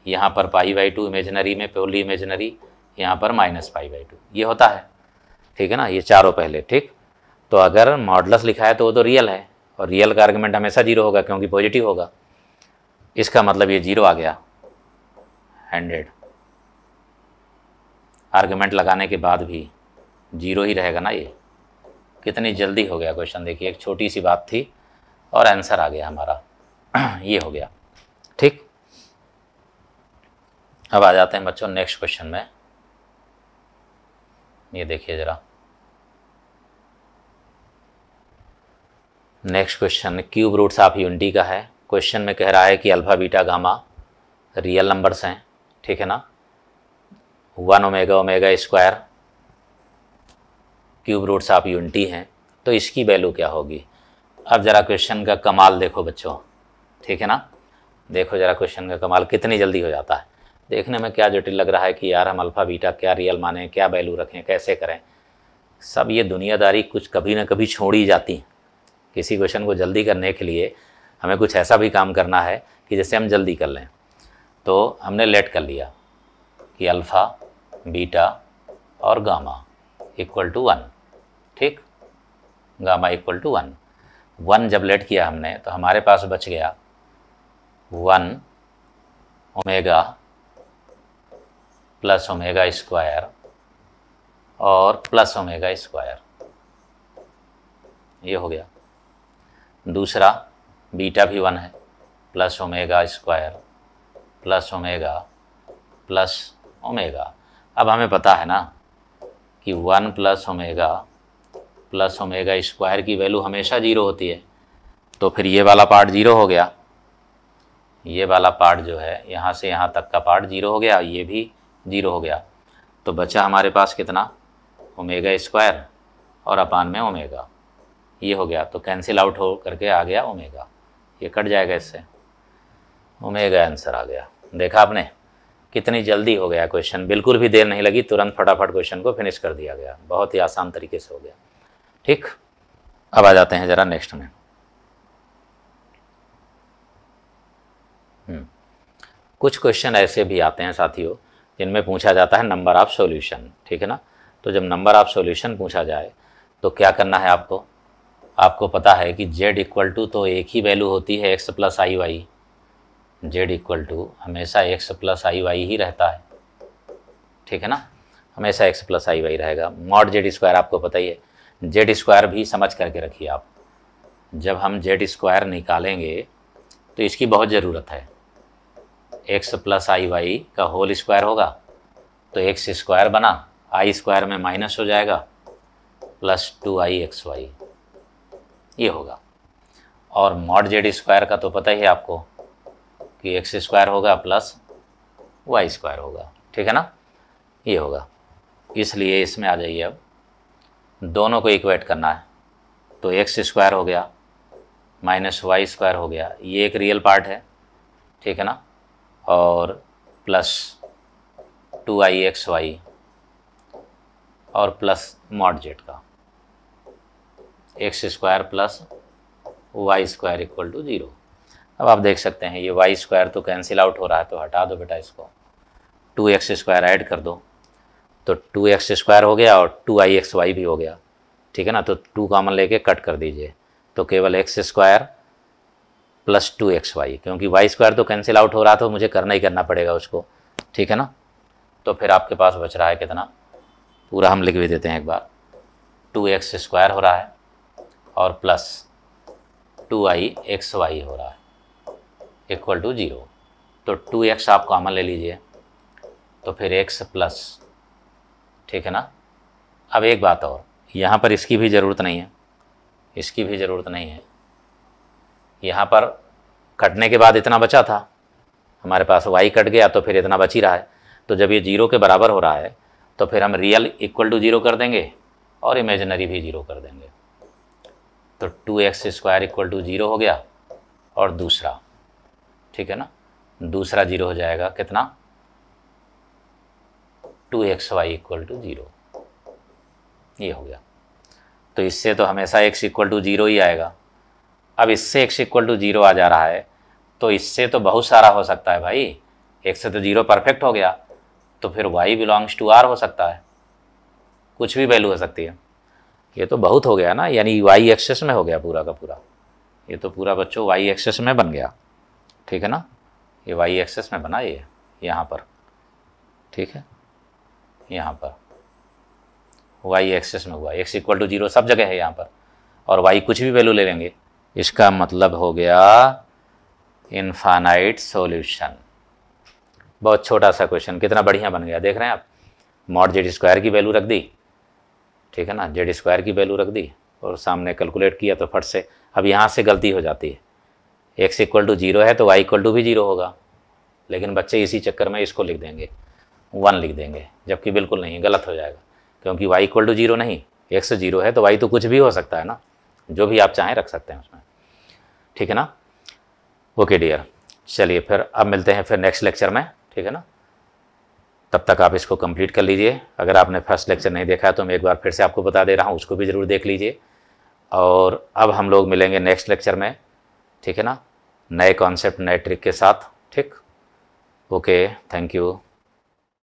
यहाँ पर पाई बाई टू इमेजनरी में प्योरली इमेजनरी यहाँ पर माइनस पाई बाई टू ये होता है ठीक है ना ये चारों पहले ठीक तो अगर मॉडलस लिखा है तो वो तो रियल है और रियल का आर्गूमेंट हमेशा जीरो होगा क्योंकि पॉजिटिव होगा इसका मतलब ये जीरो आ गया हंड्रेड आर्गूमेंट लगाने के बाद भी जीरो ही रहेगा ना ये कितनी जल्दी हो गया क्वेश्चन देखिए एक छोटी सी बात थी और आंसर आ गया हमारा ये हो गया ठीक अब आ जाते हैं बच्चों नेक्स्ट क्वेश्चन में ये देखिए ज़रा next question cube roots of unity का है क्वेश्चन में कह रहा है कि alpha beta gamma real numbers हैं ठीक है ना one omega omega square cube roots of unity हैं तो इसकी वैल्यू क्या होगी अब ज़रा क्वेश्चन का कमाल देखो बच्चों ठीक है ना देखो ज़रा क्वेश्चन का कमाल कितनी जल्दी हो जाता है देखने में क्या जटिल लग रहा है कि यार हम अल्फ़ा बीटा क्या रियल माने क्या वैल्यू रखें कैसे करें सब ये दुनियादारी कुछ कभी ना कभी छोड़ी जाती है किसी क्वेश्चन को जल्दी करने के लिए हमें कुछ ऐसा भी काम करना है कि जैसे हम जल्दी कर लें तो हमने लेट कर लिया कि अल्फ़ा बीटा और गामा इक्वल टू वन ठीक gamma equal to one one जब लेट किया हमने तो हमारे पास बच गया one omega plus omega square और प्लस ओमेगा स्क्वायर ये हो गया दूसरा बीटा भी वन है plus omega square plus omega plus omega अब हमें पता है ना कि one plus omega plus omega square की वैल्यू हमेशा ज़ीरो होती है तो फिर ये वाला पार्ट ज़ीरो हो गया ये वाला पार्ट जो है यहाँ से यहाँ तक का पार्ट ज़ीरो हो गया ये भी ज़ीरो हो गया तो बचा हमारे पास कितना ओमेगा स्क्वायर और अपान में ओमेगा ये हो गया तो कैंसिल आउट हो करके आ गया ओमेगा ये कट जाएगा इससे ओमेगा आंसर आ गया देखा आपने कितनी जल्दी हो गया क्वेश्चन बिल्कुल भी देर नहीं लगी तुरंत फटाफट क्वेश्चन को फिनिश कर दिया गया बहुत ही आसान तरीके से हो गया ठीक अब आ जाते हैं ज़रा नेक्स्ट में हम्म, कुछ क्वेश्चन ऐसे भी आते हैं साथियों जिनमें पूछा जाता है नंबर ऑफ सॉल्यूशन ठीक है ना तो जब नंबर ऑफ सॉल्यूशन पूछा जाए तो क्या करना है आपको आपको पता है कि जेड इक्वल टू तो एक ही वैल्यू होती है x plus i y z equal to हमेशा एक्स प्लस आई वाई ही रहता है ठीक है ना हमेशा एक्स प्लस आई वाई रहेगा मॉड जेड स्क्वायर आपको पता ही है जेड स्क्वायर भी समझ करके रखिए आप जब हम जेड स्क्वायर निकालेंगे तो इसकी बहुत ज़रूरत है एक्स प्लस आई वाई का होल स्क्वायर होगा तो एक्स स्क्वायर बना आई स्क्वायर में माइनस हो जाएगा plus two i x y ये होगा और मॉड जेड स्क्वायर का तो पता ही है आपको कि एक्स स्क्वायर होगा प्लस वाई स्क्वायर होगा ठीक है ना ये होगा इसलिए इसमें आ जाइए अब दोनों को इक्वेट करना है तो एक्स स्क्वायर हो गया माइनस वाई स्क्वायर हो गया ये एक रियल पार्ट है ठीक है ना और plus two i x y और प्लस मॉड जेड का x square plus y square equal to zero अब आप देख सकते हैं ये वाई स्क्वायर तो कैंसिल आउट हो रहा है तो हटा दो बेटा इसको टू एक्स स्क्वायर ऐड कर दो तो टू एक्स स्क्वायर हो गया और टू आई एक्स वाई भी हो गया ठीक है ना तो टू कामन लेके कट कर दीजिए तो केवल x square plus two x y क्योंकि वाई स्क्वायर तो कैंसिल आउट हो रहा था मुझे करना ही करना पड़ेगा उसको ठीक है ना तो फिर आपके पास बच रहा है कितना पूरा हम लिख भी देते हैं एक बार टू एक्स स्क्वायर हो रहा है और plus two i x y हो रहा है इक्वल टू ज़ीरो तो टू एक्स आप कॉमन ले लीजिए तो फिर एक्स प्लस ठीक है ना अब एक बात और यहाँ पर इसकी भी ज़रूरत नहीं है इसकी भी ज़रूरत नहीं है यहाँ पर कटने के बाद इतना बचा था हमारे पास वाई कट गया तो फिर इतना बच ही रहा है तो जब ये जीरो के बराबर हो रहा है तो फिर हम रियल इक्वल टू जीरो कर देंगे और इमेजनरी भी जीरो कर देंगे तो two x square equal to zero हो गया और दूसरा ठीक है ना दूसरा जीरो हो जाएगा कितना two x y equal to zero ये हो गया तो इससे तो हमेशा एक्स इक्वल टू ज़ीरो ही आएगा अब इससे एक्स इक्वल टू ज़ीरो आ जा रहा है तो इससे तो बहुत सारा हो सकता है भाई एक से तो ज़ीरो परफेक्ट हो गया तो फिर वाई बिलोंग्स टू आर हो सकता है कुछ भी वैल्यू हो सकती है ये तो बहुत हो गया ना यानी वाई एक्सेस में हो गया पूरा का पूरा ये तो पूरा बच्चों वाई एक्सेस में बन गया ठीक है ना ये वाई एक्सेस में बना ये यहाँ पर ठीक है यहाँ पर वाई एक्सेस में हुआ एक्स इक्वल टू जीरो सब जगह है यहाँ पर और वाई कुछ भी वैल्यू ले लेंगे इसका मतलब हो गया इन्फानाइट सॉल्यूशन बहुत छोटा सा क्वेश्चन कितना बढ़िया बन गया देख रहे हैं आप मॉड जेड स्क्वायर की वैल्यू रख दी ठीक है ना जेड स्क्वायर की वैल्यू रख दी और सामने कैलकुलेट किया तो फट से अब यहाँ से गलती हो जाती है एक्स इक्वल टू जीरो है तो वाई इक्वल टू भी जीरो होगा लेकिन बच्चे इसी चक्कर में इसको लिख देंगे वन लिख देंगे जबकि बिल्कुल नहीं गलत हो जाएगा क्योंकि वाई इक्वल टू जीरो नहीं एक्स जीरो है तो वाई तो कुछ भी हो सकता है ना जो भी आप चाहें रख सकते हैं उसमें ठीक है ना ओके डियर चलिए फिर अब मिलते हैं फिर नेक्स्ट लेक्चर में ठीक है ना तब तक आप इसको कंप्लीट कर लीजिए अगर आपने फर्स्ट लेक्चर नहीं देखा है तो मैं एक बार फिर से आपको बता दे रहा हूँ उसको भी ज़रूर देख लीजिए और अब हम लोग मिलेंगे नेक्स्ट लेक्चर में ठीक है ना नए कॉन्सेप्ट नए ट्रिक के साथ ठीक ओके थैंक यू